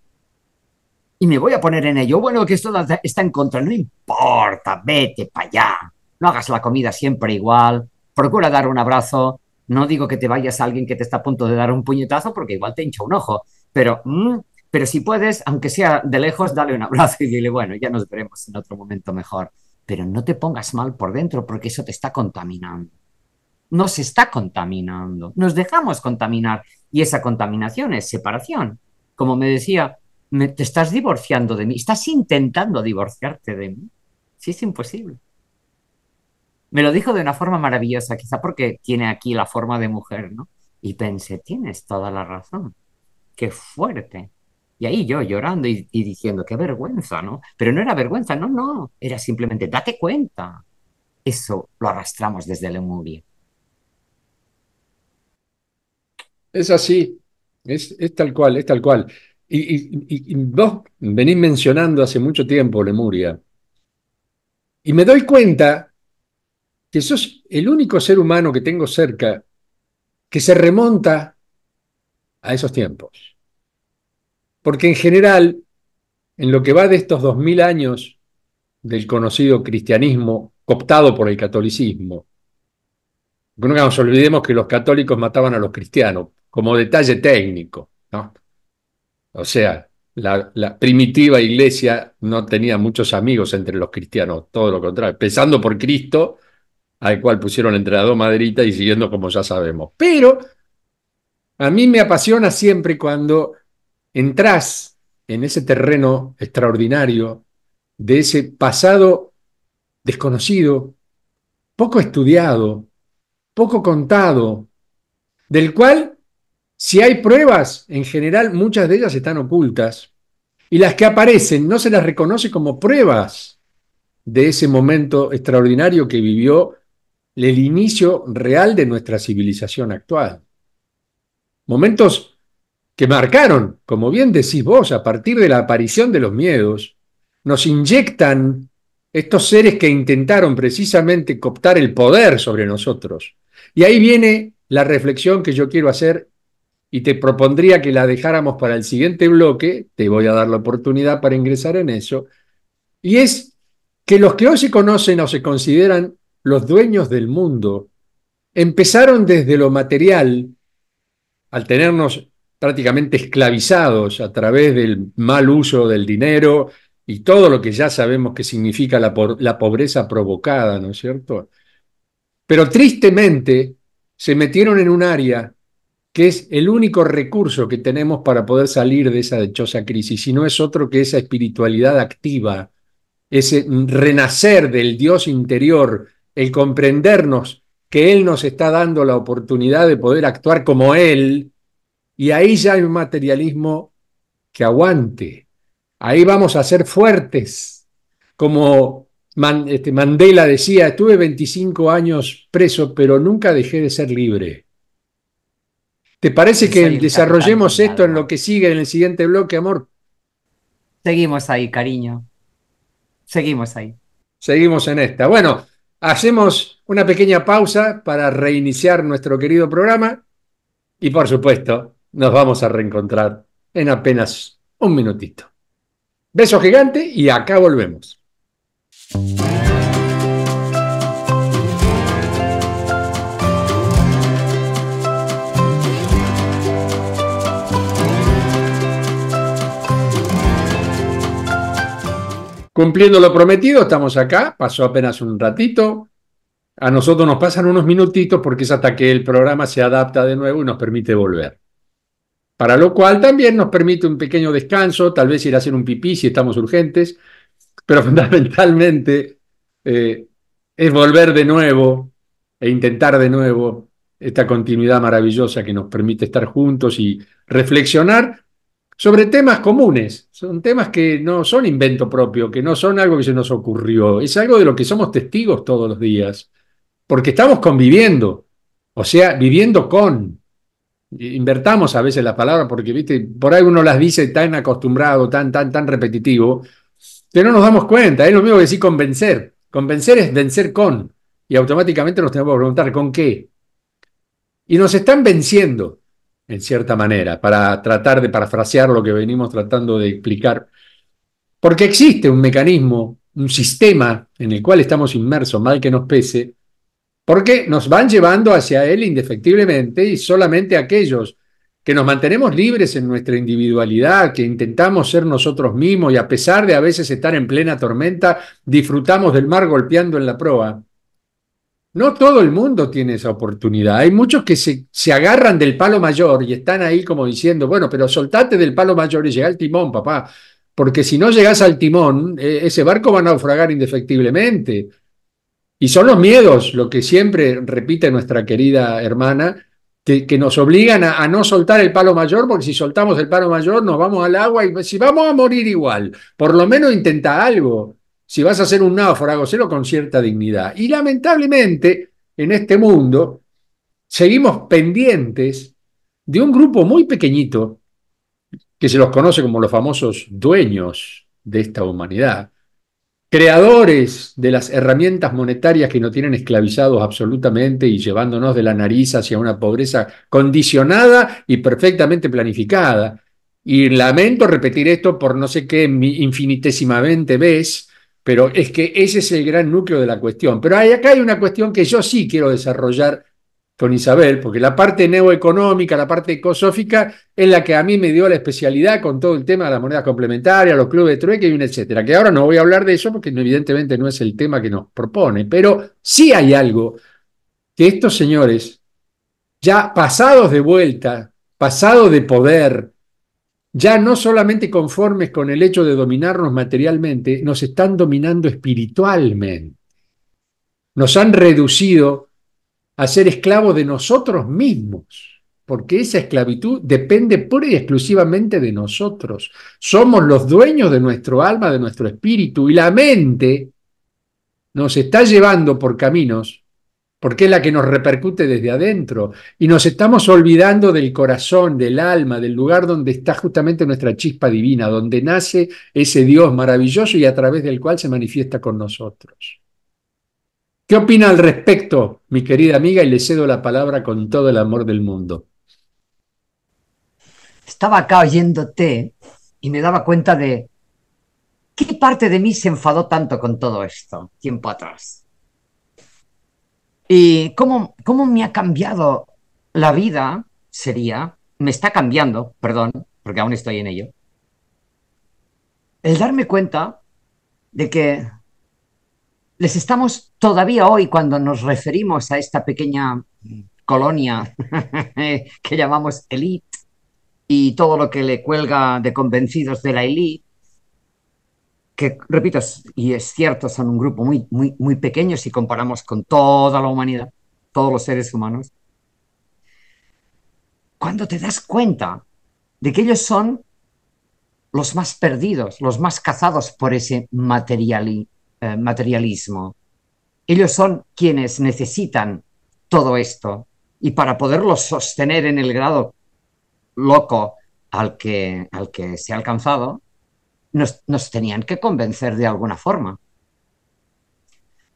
y me voy a poner en ello. Bueno, que esto está en contra, no importa, vete para allá. No hagas la comida siempre igual, procura dar un abrazo. No digo que te vayas a alguien que te está a punto de dar un puñetazo porque igual te hincha un ojo, pero, mm, pero si puedes, aunque sea de lejos, dale un abrazo y dile, bueno, ya nos veremos en otro momento mejor. Pero no te pongas mal por dentro porque eso te está contaminando. Nos está contaminando, nos dejamos contaminar y esa contaminación es separación. Como me decía te estás divorciando de mí, estás intentando divorciarte de mí. Sí, es imposible. Me lo dijo de una forma maravillosa, quizá porque tiene aquí la forma de mujer, ¿no? Y pensé, tienes toda la razón. Qué fuerte. Y ahí yo llorando y, diciendo, qué vergüenza, ¿no? Pero no era vergüenza, no, no, era simplemente, date cuenta. Eso lo arrastramos desde Lemuria. Es así, es, es tal cual, es tal cual. Y, vos venís mencionando hace mucho tiempo Lemuria. Y me doy cuenta que sos el único ser humano que tengo cerca que se remonta a esos tiempos. Porque en general, en lo que va de estos 2000 años del conocido cristianismo cooptado por el catolicismo, nunca nos olvidemos que los católicos mataban a los cristianos, como detalle técnico, ¿no? O sea, la, primitiva iglesia no tenía muchos amigos entre los cristianos, todo lo contrario, empezando por Cristo, al cual pusieron entre las dos maderitas y siguiendo como ya sabemos. Pero a mí me apasiona siempre cuando entras en ese terreno extraordinario de ese pasado desconocido, poco estudiado, poco contado, del cual si hay pruebas, en general muchas de ellas están ocultas y las que aparecen no se las reconoce como pruebas de ese momento extraordinario que vivió el inicio real de nuestra civilización actual. Momentos que marcaron, como bien decís vos, a partir de la aparición de los miedos, nos inyectan estos seres que intentaron precisamente cooptar el poder sobre nosotros. Y ahí viene la reflexión que yo quiero hacer y te propondría que la dejáramos para el siguiente bloque, te voy a dar la oportunidad para ingresar en eso, y es que los que hoy se conocen o se consideran los dueños del mundo empezaron desde lo material, al tenernos prácticamente esclavizados a través del mal uso del dinero y todo lo que ya sabemos que significa la, la pobreza provocada, ¿no es cierto? Pero tristemente se metieron en un área que es el único recurso que tenemos para poder salir de esa dichosa crisis, y no es otro que esa espiritualidad activa, ese renacer del Dios interior, el comprendernos que Él nos está dando la oportunidad de poder actuar como Él, y ahí ya hay un materialismo que aguante. Ahí vamos a ser fuertes. Como este, Mandela decía, estuve 25 años preso, pero nunca dejé de ser libre. ¿Te parece que desarrollemos esto en lo que sigue en el siguiente bloque, amor? Seguimos ahí, cariño. Seguimos ahí. Seguimos en esta. Bueno, hacemos una pequeña pausa para reiniciar nuestro querido programa y por supuesto nos vamos a reencontrar en apenas un minutito. Beso gigante y acá volvemos. Cumpliendo lo prometido, estamos acá, pasó apenas un ratito. A nosotros nos pasan unos minutitos porque es hasta que el programa se adapta de nuevo y nos permite volver. Para lo cual también nos permite un pequeño descanso, tal vez ir a hacer un pipí si estamos urgentes, pero fundamentalmente eh, es volver de nuevo e intentar de nuevo esta continuidad maravillosa que nos permite estar juntos y reflexionar sobre temas comunes. Son temas que no son invento propio, que no son algo que se nos ocurrió, es algo de lo que somos testigos todos los días, porque estamos conviviendo, o sea, viviendo con. Invertamos a veces la palabra porque, viste, por algo uno las dice tan acostumbrado, tan, tan, tan repetitivo, que no nos damos cuenta. Es lo mismo que decir convencer. Convencer es vencer con. Y automáticamente nos tenemos que preguntar, ¿con qué? Y nos están venciendo en cierta manera, para tratar de parafrasear lo que venimos tratando de explicar. Porque existe un mecanismo, un sistema en el cual estamos inmersos, mal que nos pese, porque nos van llevando hacia él indefectiblemente y solamente aquellos que nos mantenemos libres en nuestra individualidad, que intentamos ser nosotros mismos y a pesar de a veces estar en plena tormenta, disfrutamos del mar golpeando en la proa. No todo el mundo tiene esa oportunidad. Hay muchos que se, se, agarran del palo mayor y están ahí como diciendo, bueno, pero soltate del palo mayor y llega al timón, papá, porque si no llegas al timón, e, ese barco va a naufragar indefectiblemente. Y son los miedos, lo que siempre repite nuestra querida hermana, que, nos obligan a, a, no soltar el palo mayor, porque si soltamos el palo mayor nos vamos al agua y si vamos a morir igual, por lo menos intenta algo si vas a ser un náufrago, sélo con cierta dignidad. Y lamentablemente, en este mundo, seguimos pendientes de un grupo muy pequeñito, que se los conoce como los famosos dueños de esta humanidad, creadores de las herramientas monetarias que nos tienen esclavizados absolutamente y llevándonos de la nariz hacia una pobreza condicionada y perfectamente planificada. Y lamento repetir esto por no sé qué infinitésimamente ves. Pero es que ese es el gran núcleo de la cuestión. Pero acá hay una cuestión que yo sí quiero desarrollar con Isabel, porque la parte neoeconómica, la parte ecosófica, es la que a mí me dio la especialidad con todo el tema de las monedas complementarias, los clubes de trueque y etcétera. Que ahora no voy a hablar de eso porque evidentemente no es el tema que nos propone, pero sí hay algo que estos señores, ya pasados de vuelta, pasados de poder, ya no solamente conformes con el hecho de dominarnos materialmente, nos están dominando espiritualmente. Nos han reducido a ser esclavos de nosotros mismos, porque esa esclavitud depende pura y exclusivamente de nosotros. Somos los dueños de nuestro alma, de nuestro espíritu, y la mente nos está llevando por caminos porque es la que nos repercute desde adentro. Y nos estamos olvidando del corazón, del alma, del lugar donde está justamente nuestra chispa divina, donde nace ese Dios maravilloso y a través del cual se manifiesta con nosotros. ¿Qué opina al respecto, mi querida amiga? Y le cedo la palabra con todo el amor del mundo. Estaba acá oyéndote y me daba cuenta de qué parte de mí se enfadó tanto con todo esto tiempo atrás ¿Y cómo, cómo me ha cambiado la vida? Sería, me está cambiando, perdón, porque aún estoy en ello, el darme cuenta de que les estamos todavía hoy cuando nos referimos a esta pequeña colonia que llamamos elite y todo lo que le cuelga de convencidos de la elite, que, repito, y es cierto, son un grupo muy, muy, muy pequeño si comparamos con toda la humanidad, todos los seres humanos, cuando te das cuenta de que ellos son los más perdidos, los más cazados por ese eh, materialismo. Ellos son quienes necesitan todo esto y para poderlos sostener en el grado loco al que, al que se ha alcanzado, nos, tenían que convencer de alguna forma.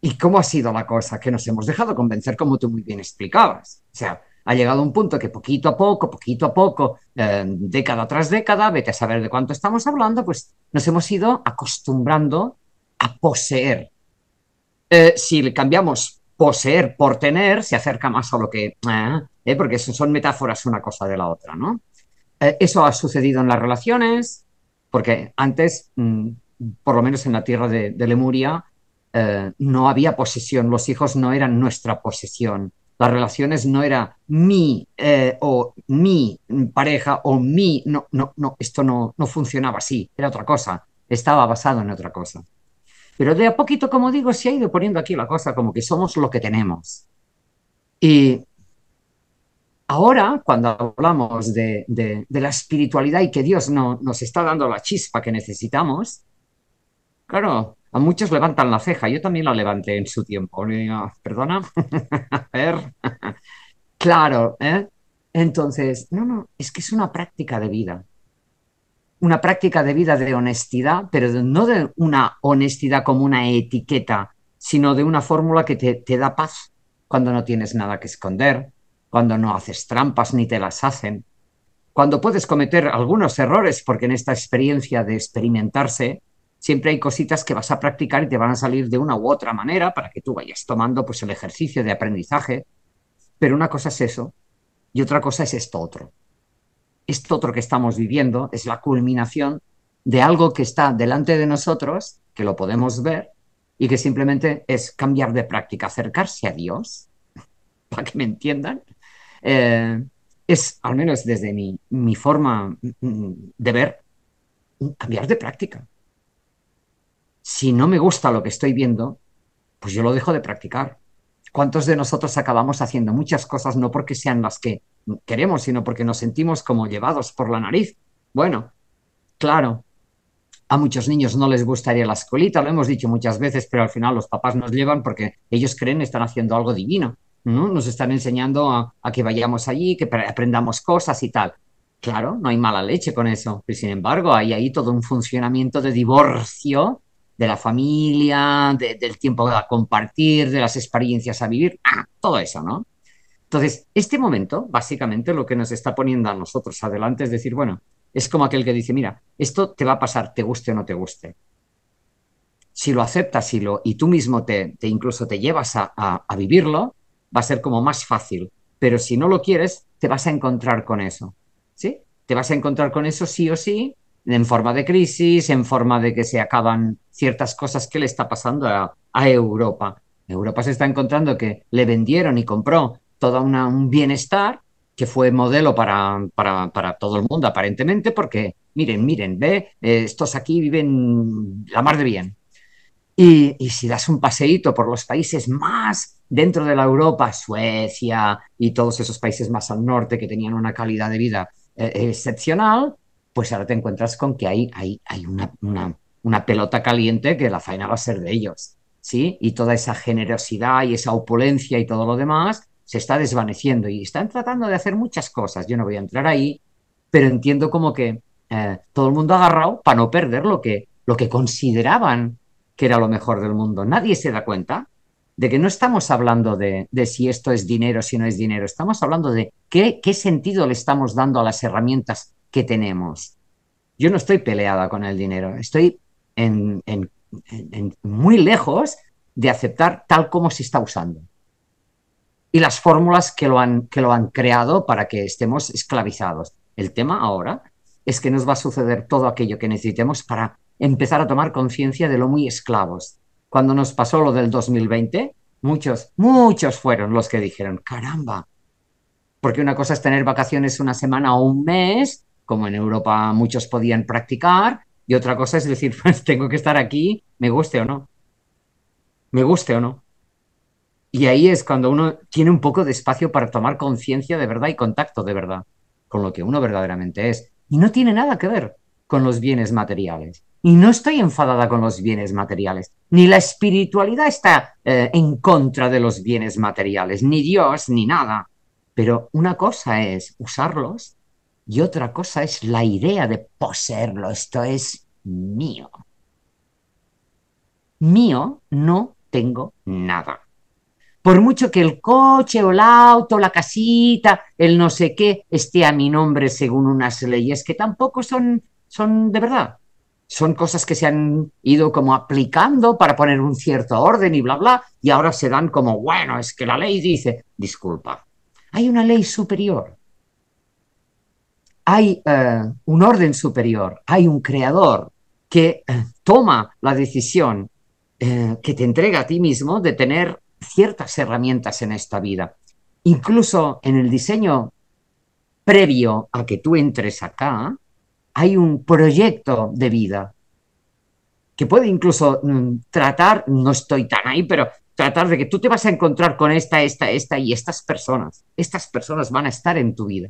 ¿Y cómo ha sido la cosa? Que nos hemos dejado convencer, como tú muy bien explicabas. O sea, ha llegado un punto que poquito a poco, poquito a poco, eh, década tras década, vete a saber de cuánto estamos hablando, pues nos hemos ido acostumbrando a poseer. Eh, si le cambiamos poseer por tener, se acerca más a lo que... Ah, eh, porque porque son metáforas una cosa de la otra, ¿no? eso ha sucedido en las relaciones, porque antes, mm, por lo menos en la tierra de, Lemuria, eh, no había posesión, los hijos no eran nuestra posesión. Las relaciones no eran mi eh, o mi pareja o mi. No, no, no, esto no, no funcionaba así, era otra cosa, estaba basado en otra cosa. Pero de a poquito, como digo, se ha ido poniendo aquí la cosa como que somos lo que tenemos. Y Ahora, cuando hablamos de, la espiritualidad y que Dios no, nos está dando la chispa que necesitamos, claro, a muchos levantan la ceja, yo también la levanté en su tiempo. Ah, perdona, a ver, claro, ¿eh? Entonces, no, no, es que es una práctica de vida, una práctica de vida de honestidad, pero no de una honestidad como una etiqueta, sino de una fórmula que te da paz cuando no tienes nada que esconder, cuando no haces trampas ni te las hacen, cuando puedes cometer algunos errores, porque en esta experiencia de experimentarse, siempre hay cositas que vas a practicar y te van a salir de una u otra manera para que tú vayas tomando pues, el ejercicio de aprendizaje. Pero una cosa es eso y otra cosa es esto otro. Esto otro que estamos viviendo es la culminación de algo que está delante de nosotros, que lo podemos ver, y que simplemente es cambiar de práctica, acercarse a Dios, para que me entiendan, eh, es, al menos desde mi, mi forma mm, mm, de ver, cambiar de práctica. Si no me gusta lo que estoy viendo, pues yo lo dejo de practicar. ¿Cuántos de nosotros acabamos haciendo muchas cosas no porque sean las que queremos, sino porque nos sentimos como llevados por la nariz? Bueno, claro, a muchos niños no les gustaría la escuelita, lo hemos dicho muchas veces, pero al final los papás nos llevan porque ellos creen que están haciendo algo divino. ¿no? Nos están enseñando a, que vayamos allí, que aprendamos cosas y tal. Claro, no hay mala leche con eso, pero sin embargo hay ahí todo un funcionamiento de divorcio de la familia, del tiempo a compartir, de las experiencias a vivir, ah, todo eso, ¿no? Entonces, este momento, básicamente, lo que nos está poniendo a nosotros adelante es decir, bueno, es como aquel que dice, mira, esto te va a pasar, te guste o no te guste. Si lo aceptas y, lo, y tú mismo te, incluso te llevas a, a vivirlo, va a ser como más fácil. Pero si no lo quieres, te vas a encontrar con eso. ¿Sí? Te vas a encontrar con eso sí o sí, en forma de crisis, en forma de que se acaban ciertas cosas que le está pasando a, Europa. Europa se está encontrando que le vendieron y compró todo un bienestar que fue modelo para, para, todo el mundo aparentemente, porque miren, miren, ve, eh, estos aquí viven la mar de bien. Y, si das un paseíto por los países más dentro de la Europa, Suecia y todos esos países más al norte que tenían una calidad de vida eh, eh, excepcional, pues ahora te encuentras con que hay, hay, hay una, una, pelota caliente que la faena va a ser de ellos. ¿sí? Y toda esa generosidad y esa opulencia y todo lo demás se está desvaneciendo y están tratando de hacer muchas cosas. Yo no voy a entrar ahí, pero entiendo como que eh, todo el mundo ha agarrado para no perder lo que, lo que consideraban que era lo mejor del mundo. Nadie se da cuenta de que no estamos hablando de, si esto es dinero, o si no es dinero, estamos hablando de qué, sentido le estamos dando a las herramientas que tenemos. Yo no estoy peleada con el dinero, estoy muy lejos de aceptar tal como se está usando. Y las fórmulas que lo han creado para que estemos esclavizados. El tema ahora es que nos va a suceder todo aquello que necesitemos para empezar a tomar conciencia de lo muy esclavos. Cuando nos pasó lo del 2020, muchos, muchos fueron los que dijeron, caramba, porque una cosa es tener vacaciones una semana o un mes, como en Europa muchos podían practicar, y otra cosa es decir, pues tengo que estar aquí, me guste o no, me guste o no. Y ahí es cuando uno tiene un poco de espacio para tomar conciencia de verdad y contacto de verdad con lo que uno verdaderamente es. Y no tiene nada que ver con los bienes materiales. Y no estoy enfadada con los bienes materiales, ni la espiritualidad está eh, en contra de los bienes materiales, ni Dios, ni nada. Pero una cosa es usarlos y otra cosa es la idea de poseerlo. Esto es mío. Mío no tengo nada. Por mucho que el coche o el auto, la casita, el no sé qué, esté a mi nombre según unas leyes que tampoco son, son de verdad son cosas que se han ido como aplicando para poner un cierto orden y bla, bla, y ahora se dan como, bueno, es que la ley dice, disculpa, hay una ley superior, hay eh, un orden superior, hay un creador que eh, toma la decisión eh, que te entrega a ti mismo de tener ciertas herramientas en esta vida. Incluso en el diseño previo a que tú entres acá, hay un proyecto de vida que puede incluso mm, tratar, no estoy tan ahí, pero tratar de que tú te vas a encontrar con esta, esta, esta y estas personas. Estas personas van a estar en tu vida.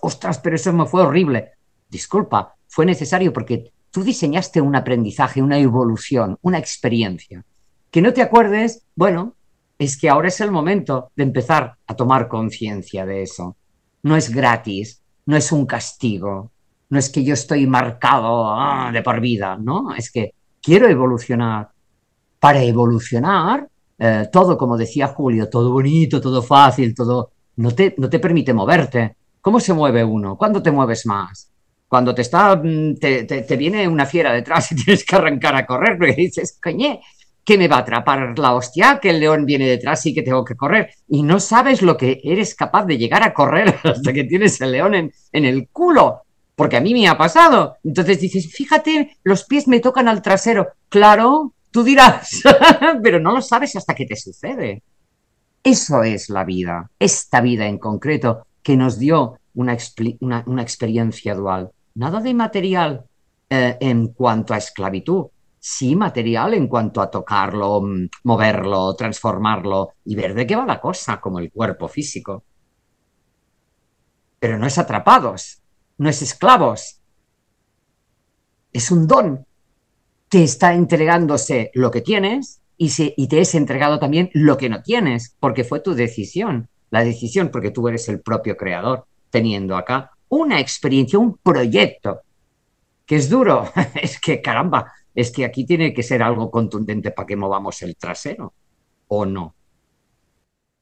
Ostras, pero eso me fue horrible. Disculpa, fue necesario porque tú diseñaste un aprendizaje, una evolución, una experiencia. Que no te acuerdes, bueno, es que ahora es el momento de empezar a tomar conciencia de eso. No es gratis, no es un castigo, no es que yo estoy marcado ah, de por vida, ¿no? Es que quiero evolucionar. Para evolucionar, eh, todo, como decía Julio, todo bonito, todo fácil, todo... No te, no te permite moverte. ¿Cómo se mueve uno? ¿Cuándo te mueves más? Cuando te está, mm, te, viene una fiera detrás y tienes que arrancar a correr, porque dices, coñé, que me va a atrapar la hostia, que el león viene detrás y que tengo que correr. Y no sabes lo que eres capaz de llegar a correr hasta que tienes el león en, en el culo porque a mí me ha pasado. Entonces dices, fíjate, los pies me tocan al trasero. Claro, tú dirás, pero no lo sabes hasta que te sucede. Eso es la vida, esta vida en concreto, que nos dio una, una, experiencia dual. Nada de material eh, en cuanto a esclavitud, sí material en cuanto a tocarlo, mm, moverlo, transformarlo y ver de qué va la cosa, como el cuerpo físico. Pero no es atrapados, no es esclavos, es un don. Te está entregándose lo que tienes y, te es entregado también lo que no tienes, porque fue tu decisión, la decisión, porque tú eres el propio creador, teniendo acá una experiencia, un proyecto, que es duro, es que caramba, es que aquí tiene que ser algo contundente para que movamos el trasero, ¿o no?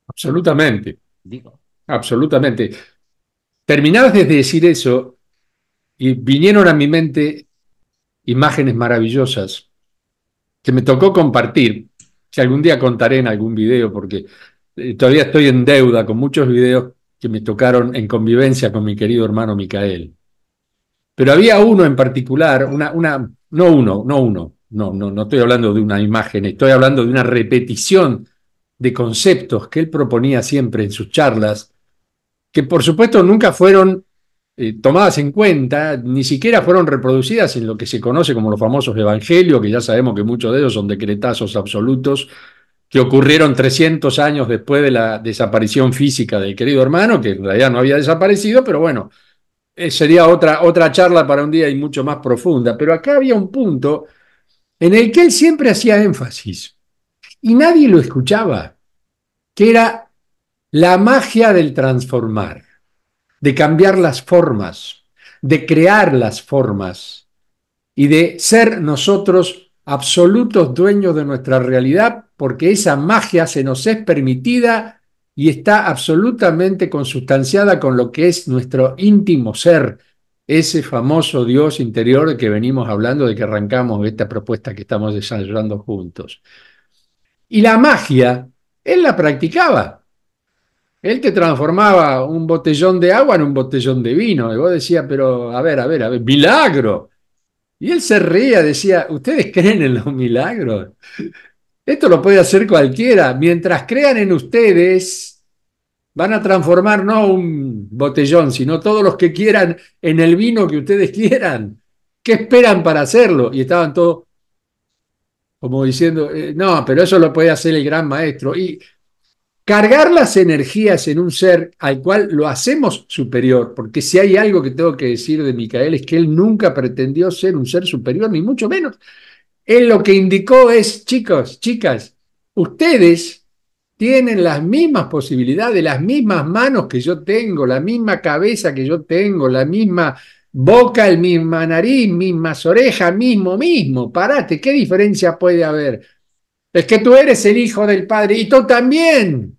Absolutamente. Digo. Absolutamente. Terminabas de decir eso y vinieron a mi mente imágenes maravillosas que me tocó compartir, que algún día contaré en algún video, porque eh, todavía estoy en deuda con muchos videos que me tocaron en convivencia con mi querido hermano Micael. Pero había uno en particular, una, una, no uno, no uno, no, no, no estoy hablando de una imagen, estoy hablando de una repetición de conceptos que él proponía siempre en sus charlas que por supuesto nunca fueron eh, tomadas en cuenta, ni siquiera fueron reproducidas en lo que se conoce como los famosos evangelios, que ya sabemos que muchos de ellos son decretazos absolutos que ocurrieron 300 años después de la desaparición física del querido hermano, que en realidad no había desaparecido, pero bueno, eh, sería otra, otra charla para un día y mucho más profunda. Pero acá había un punto en el que él siempre hacía énfasis y nadie lo escuchaba, que era la magia del transformar, de cambiar las formas, de crear las formas y de ser nosotros absolutos dueños de nuestra realidad porque esa magia se nos es permitida y está absolutamente consustanciada con lo que es nuestro íntimo ser, ese famoso Dios interior que venimos hablando de que arrancamos esta propuesta que estamos desarrollando juntos. Y la magia, él la practicaba. Él te transformaba un botellón de agua en un botellón de vino. Y vos decías, pero a ver, a ver, a ver, milagro. Y él se reía, decía, ¿ustedes creen en los milagros? Esto lo puede hacer cualquiera. Mientras crean en ustedes, van a transformar no un botellón, sino todos los que quieran en el vino que ustedes quieran. ¿Qué esperan para hacerlo? Y estaban todos como diciendo, eh, no, pero eso lo puede hacer el gran maestro. Y cargar las energías en un ser al cual lo hacemos superior, porque si hay algo que tengo que decir de Micael es que él nunca pretendió ser un ser superior, ni mucho menos. Él lo que indicó es, chicos, chicas, ustedes tienen las mismas posibilidades, las mismas manos que yo tengo, la misma cabeza que yo tengo, la misma boca, el misma nariz, mismas orejas, mismo, mismo. Parate, ¿qué diferencia puede haber? Es que tú eres el hijo del Padre y tú también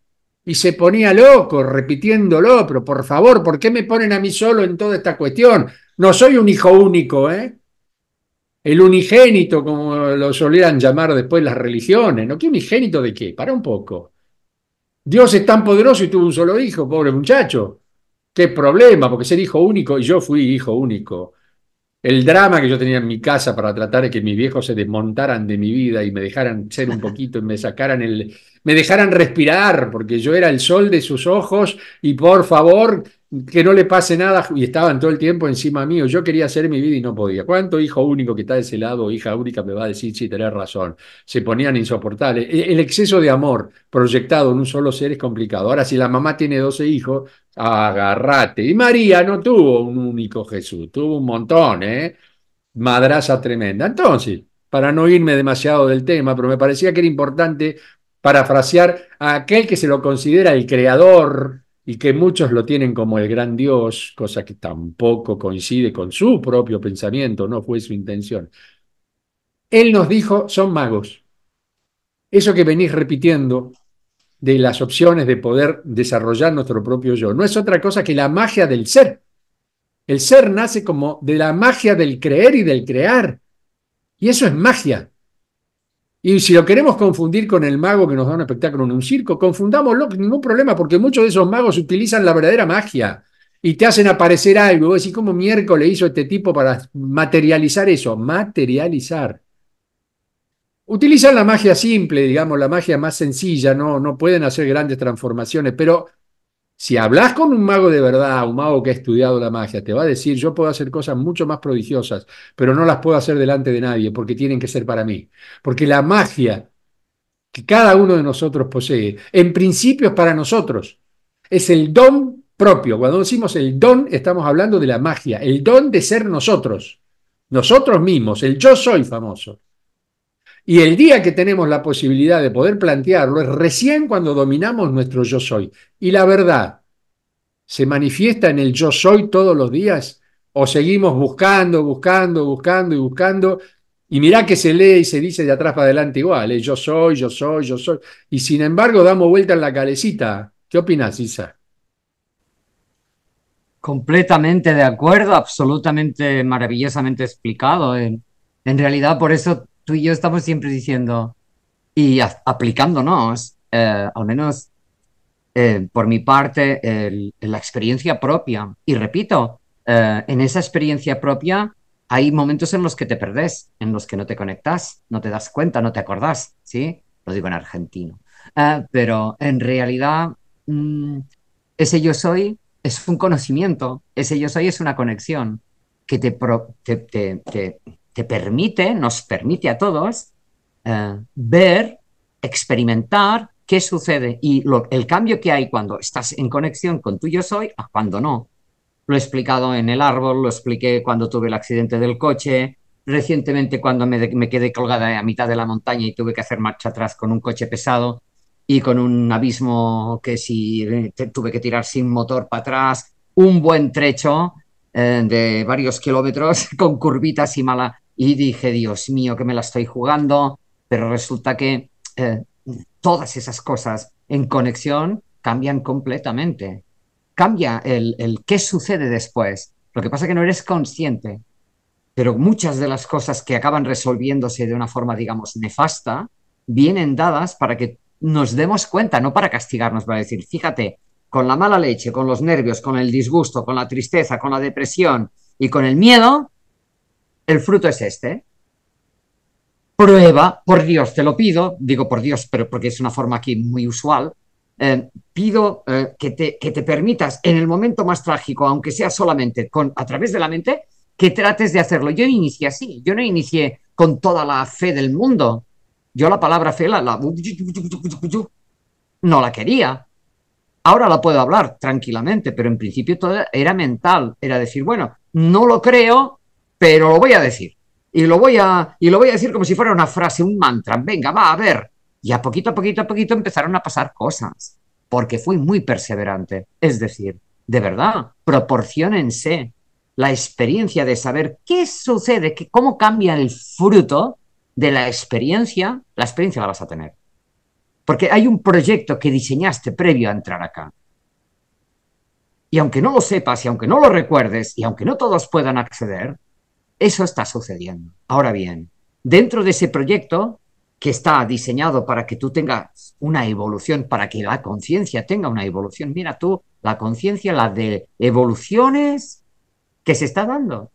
y se ponía loco repitiéndolo, pero por favor, ¿por qué me ponen a mí solo en toda esta cuestión? No soy un hijo único, ¿eh? El unigénito, como lo solían llamar después las religiones, ¿no? ¿Qué unigénito de qué? Para un poco. Dios es tan poderoso y tuvo un solo hijo, pobre muchacho. Qué problema, porque ser hijo único y yo fui hijo único. El drama que yo tenía en mi casa para tratar de que mis viejos se desmontaran de mi vida y me dejaran ser un poquito y me sacaran el, me dejaran respirar, porque yo era el sol de sus ojos y por favor, que no le pase nada y estaban todo el tiempo encima mío. Yo quería hacer mi vida y no podía. ¿Cuánto hijo único que está de ese lado, hija única, me va a decir, sí, tenés razón? Se ponían insoportables. E-, el exceso de amor proyectado en un solo ser es complicado. Ahora, si la mamá tiene 12 hijos, agárrate Y María no tuvo un único Jesús, tuvo un montón, ¿eh? Madraza tremenda. Entonces, para no irme demasiado del tema, pero me parecía que era importante parafrasear a aquel que se lo considera el creador y que muchos lo tienen como el gran Dios, cosa que tampoco coincide con su propio pensamiento, no fue su intención. Él nos dijo, son magos. Eso que venís repitiendo de las opciones de poder desarrollar nuestro propio yo, no es otra cosa que la magia del ser. El ser nace como de la magia del creer y del crear. Y eso es magia. Y si lo queremos confundir con el mago que nos da un espectáculo en un circo, confundámoslo, ningún problema, porque muchos de esos magos utilizan la verdadera magia y te hacen aparecer algo. Vos decís, ¿cómo miércoles hizo este tipo para materializar eso? Materializar. Utilizan la magia simple, digamos, la magia más sencilla, no, no pueden hacer grandes transformaciones, pero si hablas con un mago de verdad, un mago que ha estudiado la magia, te va a decir, yo puedo hacer cosas mucho más prodigiosas, pero no las puedo hacer delante de nadie porque tienen que ser para mí. Porque la magia que cada uno de nosotros posee, en principio es para nosotros. Es el don propio. Cuando decimos el don, estamos hablando de la magia, el don de ser nosotros, nosotros mismos, el yo soy famoso. Y el día que tenemos la posibilidad de poder plantearlo es recién cuando dominamos nuestro yo soy. Y la verdad, ¿se manifiesta en el yo soy todos los días? ¿O seguimos buscando, buscando, buscando y buscando? Y mirá que se lee y se dice de atrás para adelante igual, ¿eh? yo soy, yo soy, yo soy. Y sin embargo damos vuelta en la calecita. ¿Qué opinas, Isa? Completamente de acuerdo, absolutamente maravillosamente explicado. ¿eh? en realidad por eso tú y yo estamos siempre diciendo y aplicándonos, eh, al menos eh, por mi parte, la experiencia propia. Y repito, eh, en esa experiencia propia hay momentos en los que te perdés, en los que no te conectas, no te das cuenta, no te acordás, ¿sí? Lo digo en argentino. pero en realidad, mm, ese yo soy es un conocimiento, ese yo soy es una conexión que te te permite, nos permite a todos eh, ver, experimentar qué sucede y el cambio que hay cuando estás en conexión con tu yo soy a cuando no. Lo he explicado en el árbol, lo expliqué cuando tuve el accidente del coche, recientemente cuando me, quedé colgada a mitad de la montaña y tuve que hacer marcha atrás con un coche pesado y con un abismo que si tuve que tirar sin motor para atrás, un buen trecho eh, de varios kilómetros con curvitas y mala, y dije, Dios mío, que me la estoy jugando, pero resulta que eh, todas esas cosas en conexión cambian completamente. Cambia el, el qué sucede después. Lo que pasa es que no eres consciente, pero muchas de las cosas que acaban resolviéndose de una forma, digamos, nefasta, vienen dadas para que nos demos cuenta, no para castigarnos, para decir, fíjate, con la mala leche, con los nervios, con el disgusto, con la tristeza, con la depresión y con el miedo, el fruto es este. Prueba, por Dios te lo pido, digo por Dios, pero porque es una forma aquí muy usual, eh, pido eh, que, te, te, permitas en el momento más trágico, aunque sea solamente con, a través de la mente, que trates de hacerlo. Yo inicié así, yo no inicié con toda la fe del mundo. Yo la palabra fe la, la uh, uh, uh, no la quería. Ahora la puedo hablar tranquilamente, pero en principio todo era mental, era decir, bueno, no lo creo, pero lo voy a decir. Y lo voy a, y lo voy a decir como si fuera una frase, un mantra. Venga, va, a ver. Y a poquito, a poquito, a poquito empezaron a pasar cosas, porque fui muy perseverante. Es decir, de verdad, proporcionense la experiencia de saber qué sucede, cómo cambia el fruto de la experiencia, la experiencia la vas a tener. Porque hay un proyecto que diseñaste previo a entrar acá. Y aunque no lo sepas, y aunque no lo recuerdes, y aunque no todos puedan acceder, eso está sucediendo. Ahora bien, dentro de ese proyecto que está diseñado para que tú tengas una evolución, para que la conciencia tenga una evolución, mira tú, la conciencia, la de evoluciones que se está dando.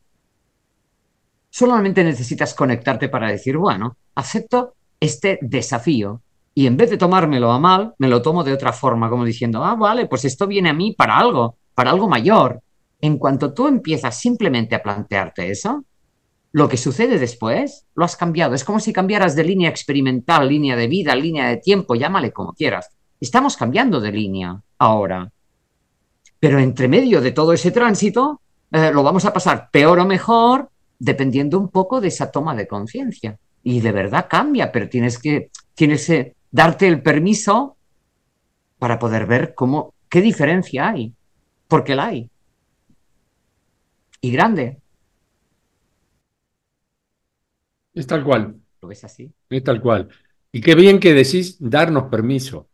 Solamente necesitas conectarte para decir, bueno, acepto este desafío y en vez de tomármelo a mal, me lo tomo de otra forma, como diciendo, ah, vale, pues esto viene a mí para algo, para algo mayor. En cuanto tú empiezas simplemente a plantearte eso, lo que sucede después lo has cambiado. Es como si cambiaras de línea experimental, línea de vida, línea de tiempo, llámale como quieras. Estamos cambiando de línea ahora. Pero entre medio de todo ese tránsito eh, lo vamos a pasar peor o mejor dependiendo un poco de esa toma de conciencia. Y de verdad cambia, pero tienes que, tienes eh, darte el permiso para poder ver cómo, qué diferencia hay, porque la hay. Y grande. Es tal cual. ¿Lo ves así? Es tal cual. Y qué bien que decís darnos permiso.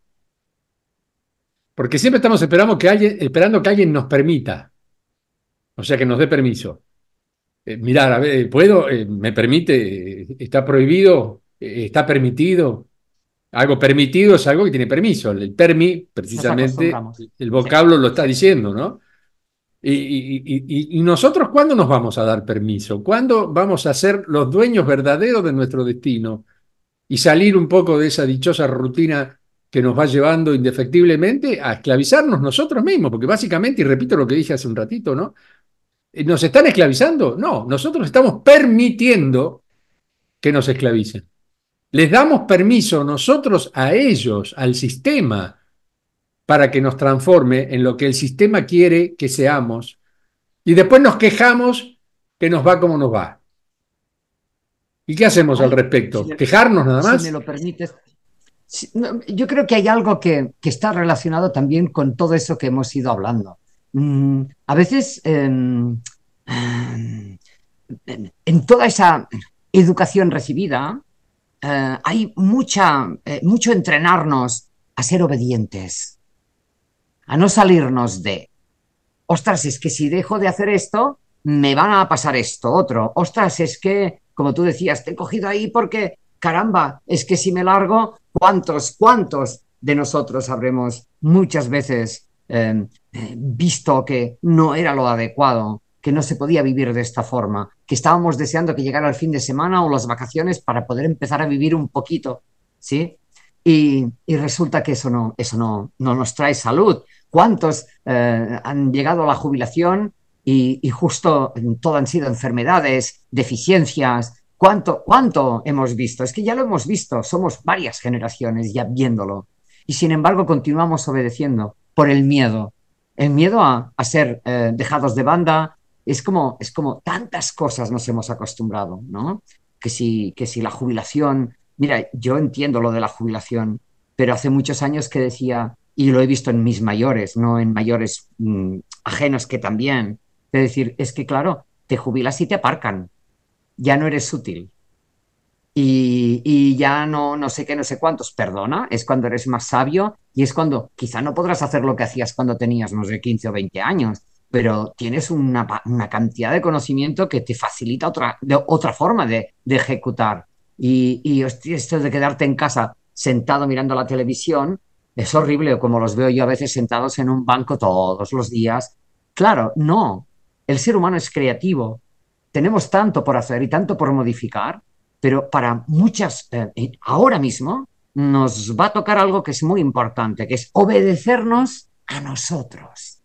Porque siempre estamos esperando que alguien, esperando que alguien nos permita. O sea, que nos dé permiso. Eh, mirar, a ver, ¿puedo? Eh, ¿Me permite? ¿Está prohibido? Eh, ¿Está permitido? Algo permitido es algo que tiene permiso. El permi, precisamente, el vocablo lo está diciendo, ¿no? Y, nosotros cuándo nos vamos a dar permiso? ¿Cuándo vamos a ser los dueños verdaderos de nuestro destino y salir un poco de esa dichosa rutina que nos va llevando indefectiblemente a esclavizarnos nosotros mismos? Porque básicamente, y repito lo que dije hace un ratito, ¿no? Eh, ¿Nos están esclavizando? No, nosotros estamos permitiendo que nos esclavicen. Les damos permiso nosotros a ellos, al sistema, para que nos transforme en lo que el sistema quiere que seamos y después nos quejamos que nos va como nos va. ¿Y qué hacemos al respecto? ¿Quejarnos nada más? Si me lo permites. Yo creo que hay algo que, está relacionado también con todo eso que hemos ido hablando. Mm, a veces, em, mm, en toda esa educación recibida, eh, hay mucha, eh, mucho entrenarnos a ser obedientes, a no salirnos de, ostras, es que si dejo de hacer esto, me van a pasar esto, otro, ostras, es que, como tú decías, te he cogido ahí porque, caramba, es que si me largo, ¿cuántos, cuántos de nosotros habremos muchas veces em, visto que no era lo adecuado, que no se podía vivir de esta forma, que estábamos deseando que llegara el fin de semana o las vacaciones para poder empezar a vivir un poquito, ¿sí? Y, resulta que eso no, eso no nos trae salud, cuántos eh, han llegado a la jubilación y, justo todo han sido enfermedades, deficiencias, cuánto, cuánto hemos visto. Es que ya lo hemos visto, somos varias generaciones ya viéndolo. Y sin embargo continuamos obedeciendo por el miedo. El miedo a, ser eh, dejados de banda, es como, es como tantas cosas nos hemos acostumbrado, ¿no? Que si, que si la jubilación, mira, yo entiendo lo de la jubilación, pero hace muchos años que decía, y lo he visto en mis mayores, no en mayores mm, ajenos que también. Es decir, es que claro, te jubilas y te aparcan, ya no eres útil. Y, ya no, no sé qué, no sé cuántos, perdona, es cuando eres más sabio y es cuando quizá no podrás hacer lo que hacías cuando tenías, no sé, 15 o 20 años, pero tienes una, cantidad de conocimiento que te facilita otra, otra forma de, ejecutar. Y, y esto de quedarte en casa sentado mirando la televisión, es horrible como los veo yo a veces sentados en un banco todos los días. Claro, no. El ser humano es creativo. Tenemos tanto por hacer y tanto por modificar, pero para muchas, eh, eh, ahora mismo, nos va a tocar algo que es muy importante, que es obedecernos a nosotros.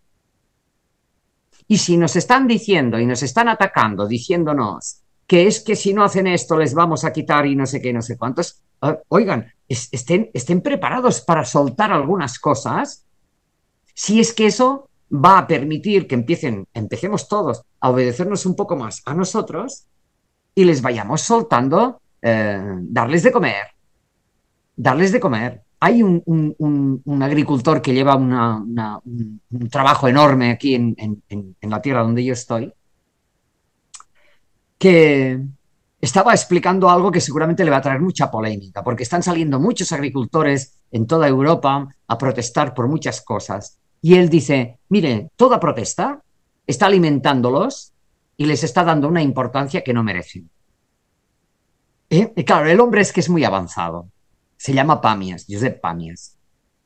Y si nos están diciendo y nos están atacando, diciéndonos que es que si no hacen esto les vamos a quitar y no sé qué, no sé cuántos, oigan, estén, estén preparados para soltar algunas cosas, si es que eso va a permitir que empiecen, empecemos todos a obedecernos un poco más a nosotros y les vayamos soltando, eh, darles de comer, darles de comer. Hay un, agricultor que lleva un, trabajo enorme aquí en la tierra donde yo estoy, que estaba explicando algo que seguramente le va a traer mucha polémica, porque están saliendo muchos agricultores en toda Europa a protestar por muchas cosas. Y él dice, mire, toda protesta está alimentándolos y les está dando una importancia que no merecen. ¿Eh? claro, el hombre es que es muy avanzado. Se llama Pamias, Josep Pamias.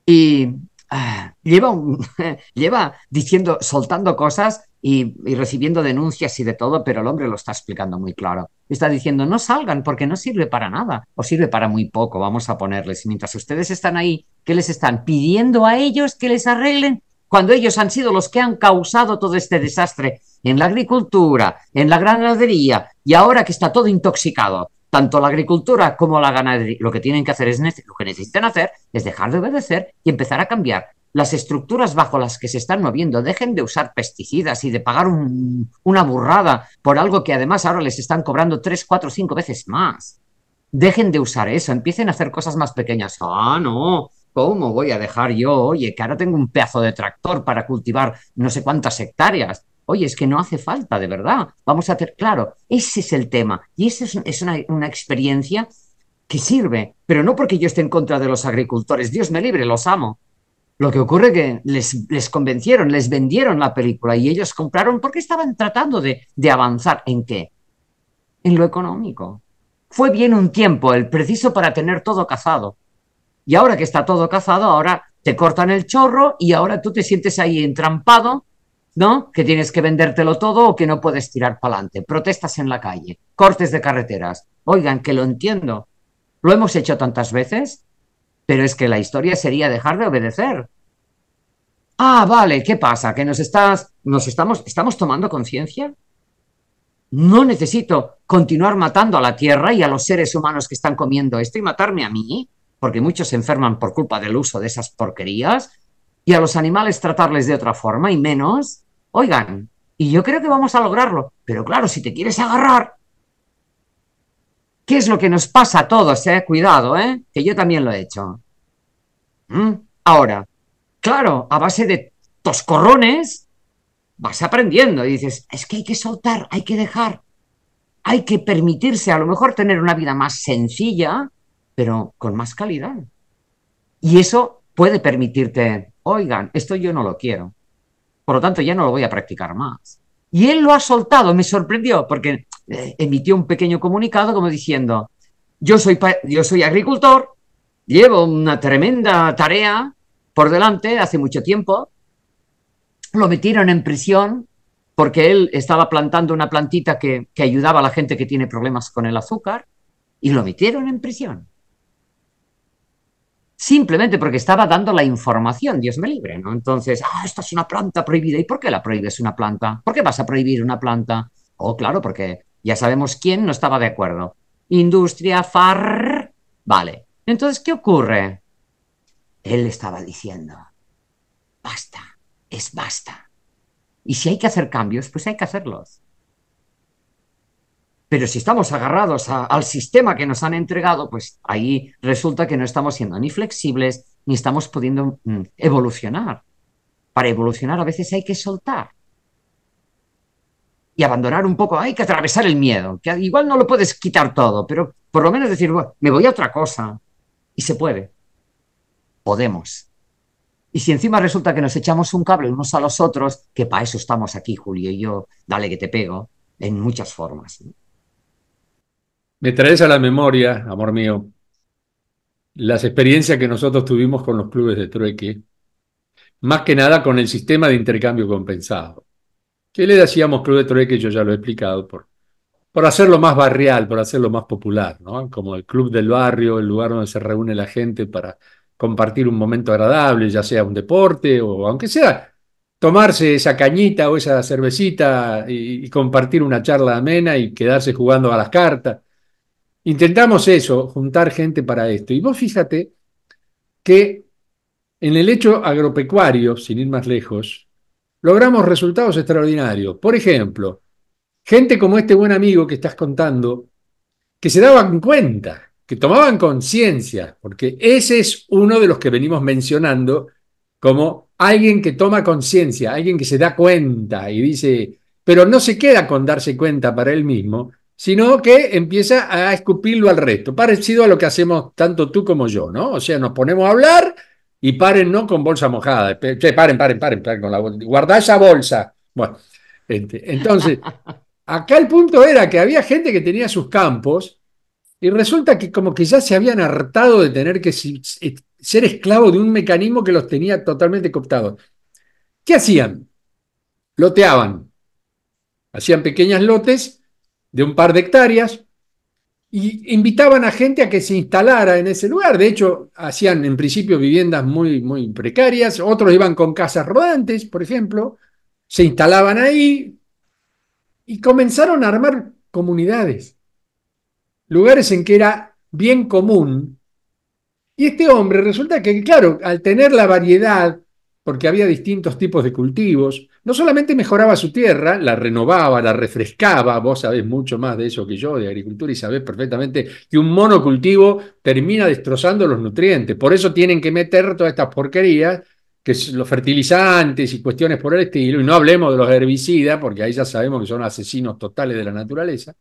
Y ah, lleva, lleva diciendo, soltando cosas y, recibiendo denuncias y de todo, pero el hombre lo está explicando muy claro. Está diciendo, no salgan porque no sirve para nada o sirve para muy poco, vamos a ponerles. mientras ustedes están ahí, ¿qué les están pidiendo a ellos que les arreglen? Cuando ellos han sido los que han causado todo este desastre en la agricultura, en la ganadería y ahora que está todo intoxicado, tanto la agricultura como la ganadería, lo que tienen que hacer es lo que necesitan hacer es dejar de obedecer y empezar a cambiar las estructuras bajo las que se están moviendo dejen de usar pesticidas y de pagar una burrada por algo que además ahora les están cobrando tres, cuatro, cinco veces más. Dejen de usar eso, empiecen a hacer cosas más pequeñas. Ah, no, ¿cómo voy a dejar yo? Oye, que ahora tengo un pedazo de tractor para cultivar no sé cuántas hectáreas. Oye, es que no hace falta, de verdad. Vamos a hacer, claro, ese es el tema. Y esa es, una experiencia que sirve, pero no porque yo esté en contra de los agricultores. Dios me libre, los amo lo que ocurre que les, les convencieron, les vendieron la película y ellos compraron porque estaban tratando de, de avanzar. ¿En qué? En lo económico. Fue bien un tiempo, el preciso para tener todo cazado. Y ahora que está todo cazado, ahora te cortan el chorro y ahora tú te sientes ahí entrampado, ¿no? Que tienes que vendértelo todo o que no puedes tirar para adelante. Protestas en la calle, cortes de carreteras. Oigan, que lo entiendo. Lo hemos hecho tantas veces pero es que la historia sería dejar de obedecer. Ah, vale, ¿qué pasa? ¿Que nos estás, nos estamos, estamos tomando conciencia? No necesito continuar matando a la tierra y a los seres humanos que están comiendo esto y matarme a mí, porque muchos se enferman por culpa del uso de esas porquerías, y a los animales tratarles de otra forma y menos. Oigan, y yo creo que vamos a lograrlo, pero claro, si te quieres agarrar ¿Qué es lo que nos pasa a todos? Eh? Cuidado, ¿eh? que yo también lo he hecho. ¿Mm? Ahora, claro, a base de toscorrones vas aprendiendo y dices, es que hay que soltar, hay que dejar, hay que permitirse a lo mejor tener una vida más sencilla, pero con más calidad. Y eso puede permitirte, oigan, esto yo no lo quiero, por lo tanto ya no lo voy a practicar más. Y él lo ha soltado, me sorprendió, porque eh, emitió un pequeño comunicado como diciendo, yo soy, yo soy agricultor, llevo una tremenda tarea por delante hace mucho tiempo, lo metieron en prisión porque él estaba plantando una plantita que, que ayudaba a la gente que tiene problemas con el azúcar y lo metieron en prisión simplemente porque estaba dando la información, Dios me libre, ¿no? Entonces, ah, esta es una planta prohibida. ¿Y por qué la prohíbes una planta? ¿Por qué vas a prohibir una planta? Oh, claro, porque ya sabemos quién no estaba de acuerdo. Industria, far... Vale. Entonces, ¿qué ocurre? Él estaba diciendo, basta, es basta. Y si hay que hacer cambios, pues hay que hacerlos. Pero si estamos agarrados al sistema que nos han entregado, pues ahí resulta que no estamos siendo ni flexibles ni estamos pudiendo mm, evolucionar. Para evolucionar a veces hay que soltar y abandonar un poco, hay que atravesar el miedo, que igual no lo puedes quitar todo, pero por lo menos decir, me voy a otra cosa. Y se puede. Podemos. Y si encima resulta que nos echamos un cable unos a los otros, que para eso estamos aquí, Julio y yo, dale que te pego, en muchas formas. Me traes a la memoria, amor mío, las experiencias que nosotros tuvimos con los clubes de trueque, más que nada con el sistema de intercambio compensado. ¿Qué le decíamos club de trueque? Yo ya lo he explicado, por, por hacerlo más barrial, por hacerlo más popular, ¿no? Como el club del barrio, el lugar donde se reúne la gente para compartir un momento agradable, ya sea un deporte o aunque sea tomarse esa cañita o esa cervecita y, y compartir una charla amena y quedarse jugando a las cartas. Intentamos eso, juntar gente para esto. Y vos fíjate que en el hecho agropecuario, sin ir más lejos, logramos resultados extraordinarios. Por ejemplo, gente como este buen amigo que estás contando, que se daban cuenta, que tomaban conciencia, porque ese es uno de los que venimos mencionando como alguien que toma conciencia, alguien que se da cuenta y dice, pero no se queda con darse cuenta para él mismo, sino que empieza a escupirlo al resto, parecido a lo que hacemos tanto tú como yo, ¿no? O sea, nos ponemos a hablar y paren, no con bolsa mojada, paren, paren, paren, guardá esa bolsa. Bueno, este, entonces, acá el punto era que había gente que tenía sus campos y resulta que como que ya se habían hartado de tener que ser esclavos de un mecanismo que los tenía totalmente cooptados. ¿Qué hacían? Loteaban. Hacían pequeñas lotes de un par de hectáreas y invitaban a gente a que se instalara en ese lugar. De hecho, hacían en principio viviendas muy, muy precarias, otros iban con casas rodantes, por ejemplo, se instalaban ahí y comenzaron a armar comunidades, lugares en que era bien común. Y este hombre resulta que, claro, al tener la variedad, porque había distintos tipos de cultivos, no solamente mejoraba su tierra, la renovaba, la refrescaba, vos sabés mucho más de eso que yo, de agricultura, y sabés perfectamente que un monocultivo termina destrozando los nutrientes. Por eso tienen que meter todas estas porquerías, que son los fertilizantes y cuestiones por el estilo, y no hablemos de los herbicidas, porque ahí ya sabemos que son asesinos totales de la naturaleza.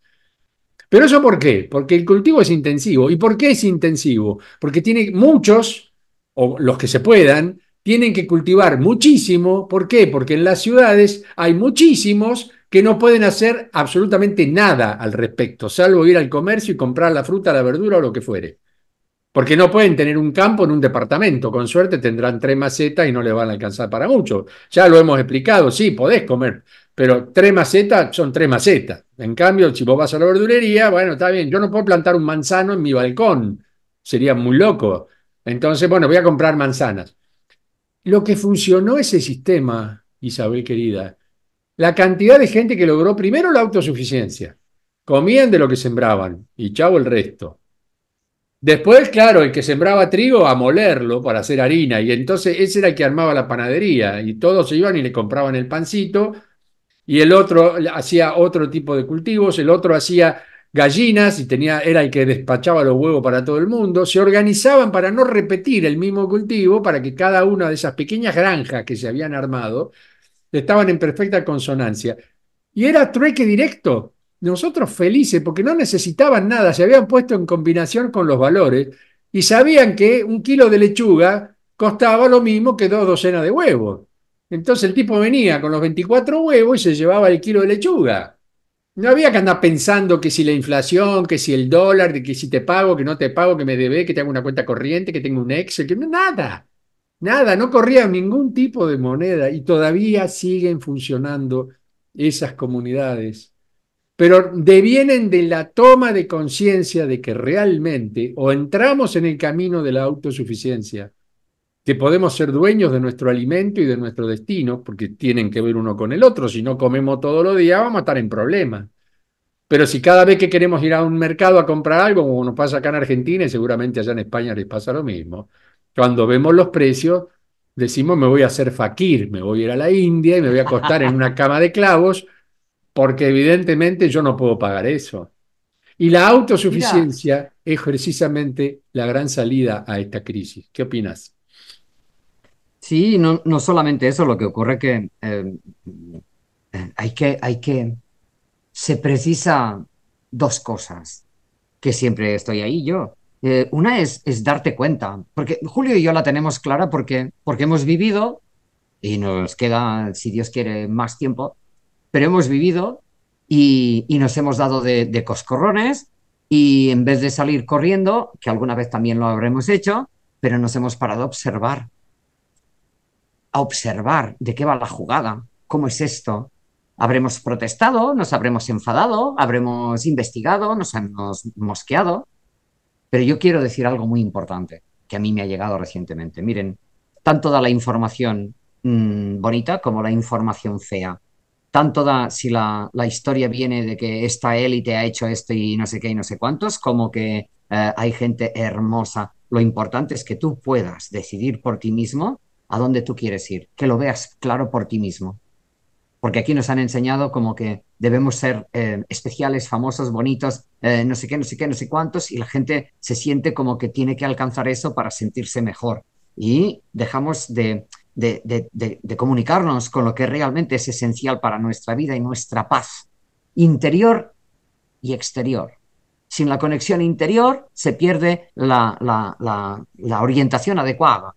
Pero eso por qué? Porque el cultivo es intensivo. ¿Y por qué es intensivo? Porque tiene muchos, o los que se puedan, tienen que cultivar muchísimo. ¿Por qué? Porque en las ciudades hay muchísimos que no pueden hacer absolutamente nada al respecto, salvo ir al comercio y comprar la fruta, la verdura o lo que fuere. Porque no pueden tener un campo en un departamento. Con suerte tendrán tres macetas y no les van a alcanzar para mucho. Ya lo hemos explicado, sí, podés comer, pero tres macetas son tres macetas. En cambio, si vos vas a la verdulería, bueno, está bien, yo no puedo plantar un manzano en mi balcón. Sería muy loco. Entonces, bueno, voy a comprar manzanas lo que funcionó ese sistema, Isabel querida, la cantidad de gente que logró primero la autosuficiencia, comían de lo que sembraban y chavo el resto. Después, claro, el que sembraba trigo a molerlo para hacer harina y entonces ese era el que armaba la panadería y todos se iban y le compraban el pancito y el otro hacía otro tipo de cultivos, el otro hacía gallinas y tenía, era el que despachaba los huevos para todo el mundo, se organizaban para no repetir el mismo cultivo, para que cada una de esas pequeñas granjas que se habían armado estaban en perfecta consonancia. Y era trueque directo. Nosotros felices porque no necesitaban nada, se habían puesto en combinación con los valores y sabían que un kilo de lechuga costaba lo mismo que dos docenas de huevos. Entonces el tipo venía con los 24 huevos y se llevaba el kilo de lechuga. No había que andar pensando que si la inflación, que si el dólar, que si te pago, que no te pago, que me debe, que tengo una cuenta corriente, que tengo un Excel, que nada, nada, no corría ningún tipo de moneda y todavía siguen funcionando esas comunidades. Pero devienen de la toma de conciencia de que realmente o entramos en el camino de la autosuficiencia que podemos ser dueños de nuestro alimento y de nuestro destino, porque tienen que ver uno con el otro. Si no comemos todos los días, vamos a estar en problemas. Pero si cada vez que queremos ir a un mercado a comprar algo, como nos pasa acá en Argentina y seguramente allá en España les pasa lo mismo, cuando vemos los precios, decimos me voy a hacer fakir, me voy a ir a la India y me voy a acostar en una cama de clavos, porque evidentemente yo no puedo pagar eso. Y la autosuficiencia es precisamente la gran salida a esta crisis. ¿Qué opinas? Sí, no, solamente eso, lo que ocurre que em, hay que, hay que, se precisa dos cosas que siempre estoy ahí yo. Eh, una es, es, darte cuenta, porque Julio y yo la tenemos clara porque, porque hemos vivido, y nos queda, si Dios quiere, más tiempo, pero hemos vivido y, nos hemos dado de, de, coscorrones y en vez de salir corriendo, que alguna vez también lo habremos hecho, pero nos hemos parado a observar observar de qué va la jugada, cómo es esto. Habremos protestado, nos habremos enfadado, habremos investigado, nos hemos mosqueado. Pero yo quiero decir algo muy importante que a mí me ha llegado recientemente. Miren, tanto da la información mm, bonita como la información fea. Tanto da si la, historia viene de que esta élite ha hecho esto y no sé qué y no sé cuántos, como que eh, hay gente hermosa. Lo importante es que tú puedas decidir por ti mismo a dónde tú quieres ir, que lo veas claro por ti mismo. Porque aquí nos han enseñado como que debemos ser eh, especiales, famosos, bonitos, eh, no sé qué, no sé qué, no sé cuántos, y la gente se siente como que tiene que alcanzar eso para sentirse mejor. Y dejamos de, de, de, comunicarnos con lo que realmente es esencial para nuestra vida y nuestra paz interior y exterior. Sin la conexión interior se pierde la, la, la orientación adecuada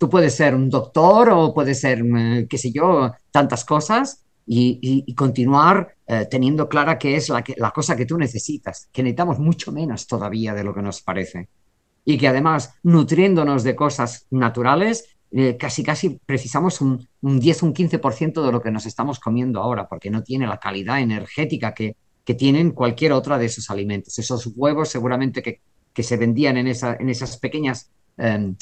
Tú puedes ser un doctor o puedes ser, mm, qué sé yo, tantas cosas y, continuar eh, teniendo clara que es la, la cosa que tú necesitas, que necesitamos mucho menos todavía de lo que nos parece. Y que además, nutriéndonos de cosas naturales, eh, casi casi precisamos un, un 10, un 15% de lo que nos estamos comiendo ahora, porque no tiene la calidad energética que, tienen cualquier otra de esos alimentos. Esos huevos seguramente que, que se vendían en, esa, en esas pequeñas em,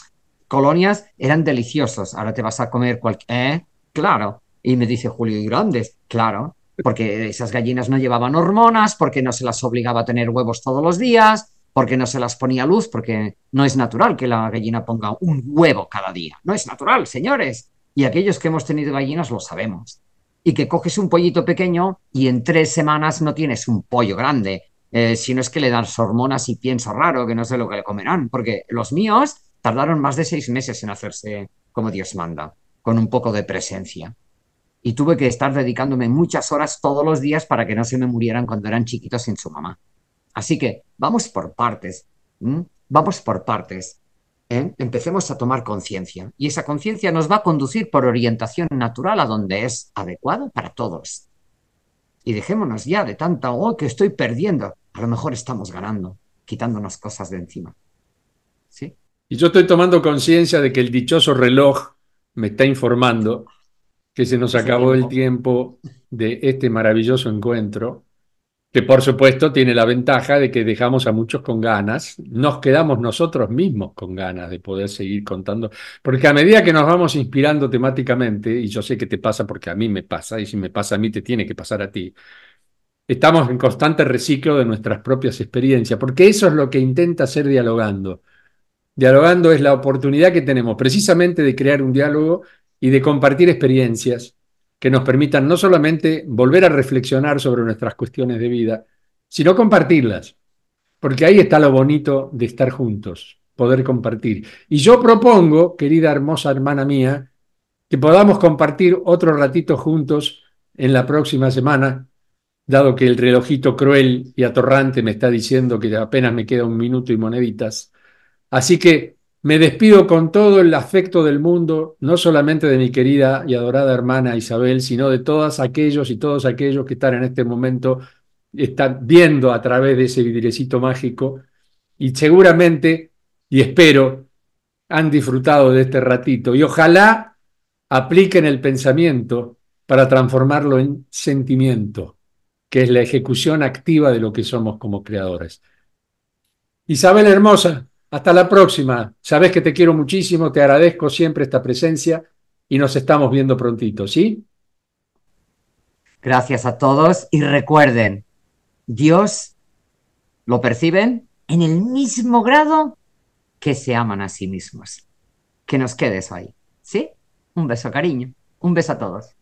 colonias eran deliciosos, ahora te vas a comer cualquier... ¿eh? Claro. Y me dice Julio, ¿y grandes? Claro, porque esas gallinas no llevaban hormonas, porque no se las obligaba a tener huevos todos los días, porque no se las ponía luz, porque no es natural que la gallina ponga un huevo cada día. No es natural, señores. Y aquellos que hemos tenido gallinas lo sabemos. Y que coges un pollito pequeño y en tres semanas no tienes un pollo grande, sino eh, si no es que le das hormonas y pienso raro que no sé lo que le comerán, porque los míos tardaron más de seis meses en hacerse como Dios manda, con un poco de presencia. Y tuve que estar dedicándome muchas horas todos los días para que no se me murieran cuando eran chiquitos sin su mamá. Así que vamos por partes, vamos por partes. ¿eh? Empecemos a tomar conciencia y esa conciencia nos va a conducir por orientación natural a donde es adecuado para todos. Y dejémonos ya de tanta, oh, que estoy perdiendo. A lo mejor estamos ganando, quitándonos cosas de encima. ¿Sí? Y yo estoy tomando conciencia de que el dichoso reloj me está informando que se nos acabó el tiempo de este maravilloso encuentro, que por supuesto tiene la ventaja de que dejamos a muchos con ganas, nos quedamos nosotros mismos con ganas de poder seguir contando, porque a medida que nos vamos inspirando temáticamente, y yo sé que te pasa porque a mí me pasa, y si me pasa a mí te tiene que pasar a ti, estamos en constante reciclo de nuestras propias experiencias, porque eso es lo que intenta hacer dialogando dialogando es la oportunidad que tenemos precisamente de crear un diálogo y de compartir experiencias que nos permitan no solamente volver a reflexionar sobre nuestras cuestiones de vida, sino compartirlas, porque ahí está lo bonito de estar juntos, poder compartir. Y yo propongo, querida hermosa hermana mía, que podamos compartir otro ratito juntos en la próxima semana, dado que el relojito cruel y atorrante me está diciendo que apenas me queda un minuto y moneditas. Así que me despido con todo el afecto del mundo, no solamente de mi querida y adorada hermana Isabel, sino de todos aquellos y todos aquellos que están en este momento, están viendo a través de ese vidriecito mágico y seguramente, y espero, han disfrutado de este ratito y ojalá apliquen el pensamiento para transformarlo en sentimiento, que es la ejecución activa de lo que somos como creadores. Isabel Hermosa, hasta la próxima. Sabes que te quiero muchísimo, te agradezco siempre esta presencia y nos estamos viendo prontito, ¿sí? Gracias a todos y recuerden, Dios lo perciben en el mismo grado que se aman a sí mismos. Que nos quede eso ahí, ¿sí? Un beso, cariño. Un beso a todos.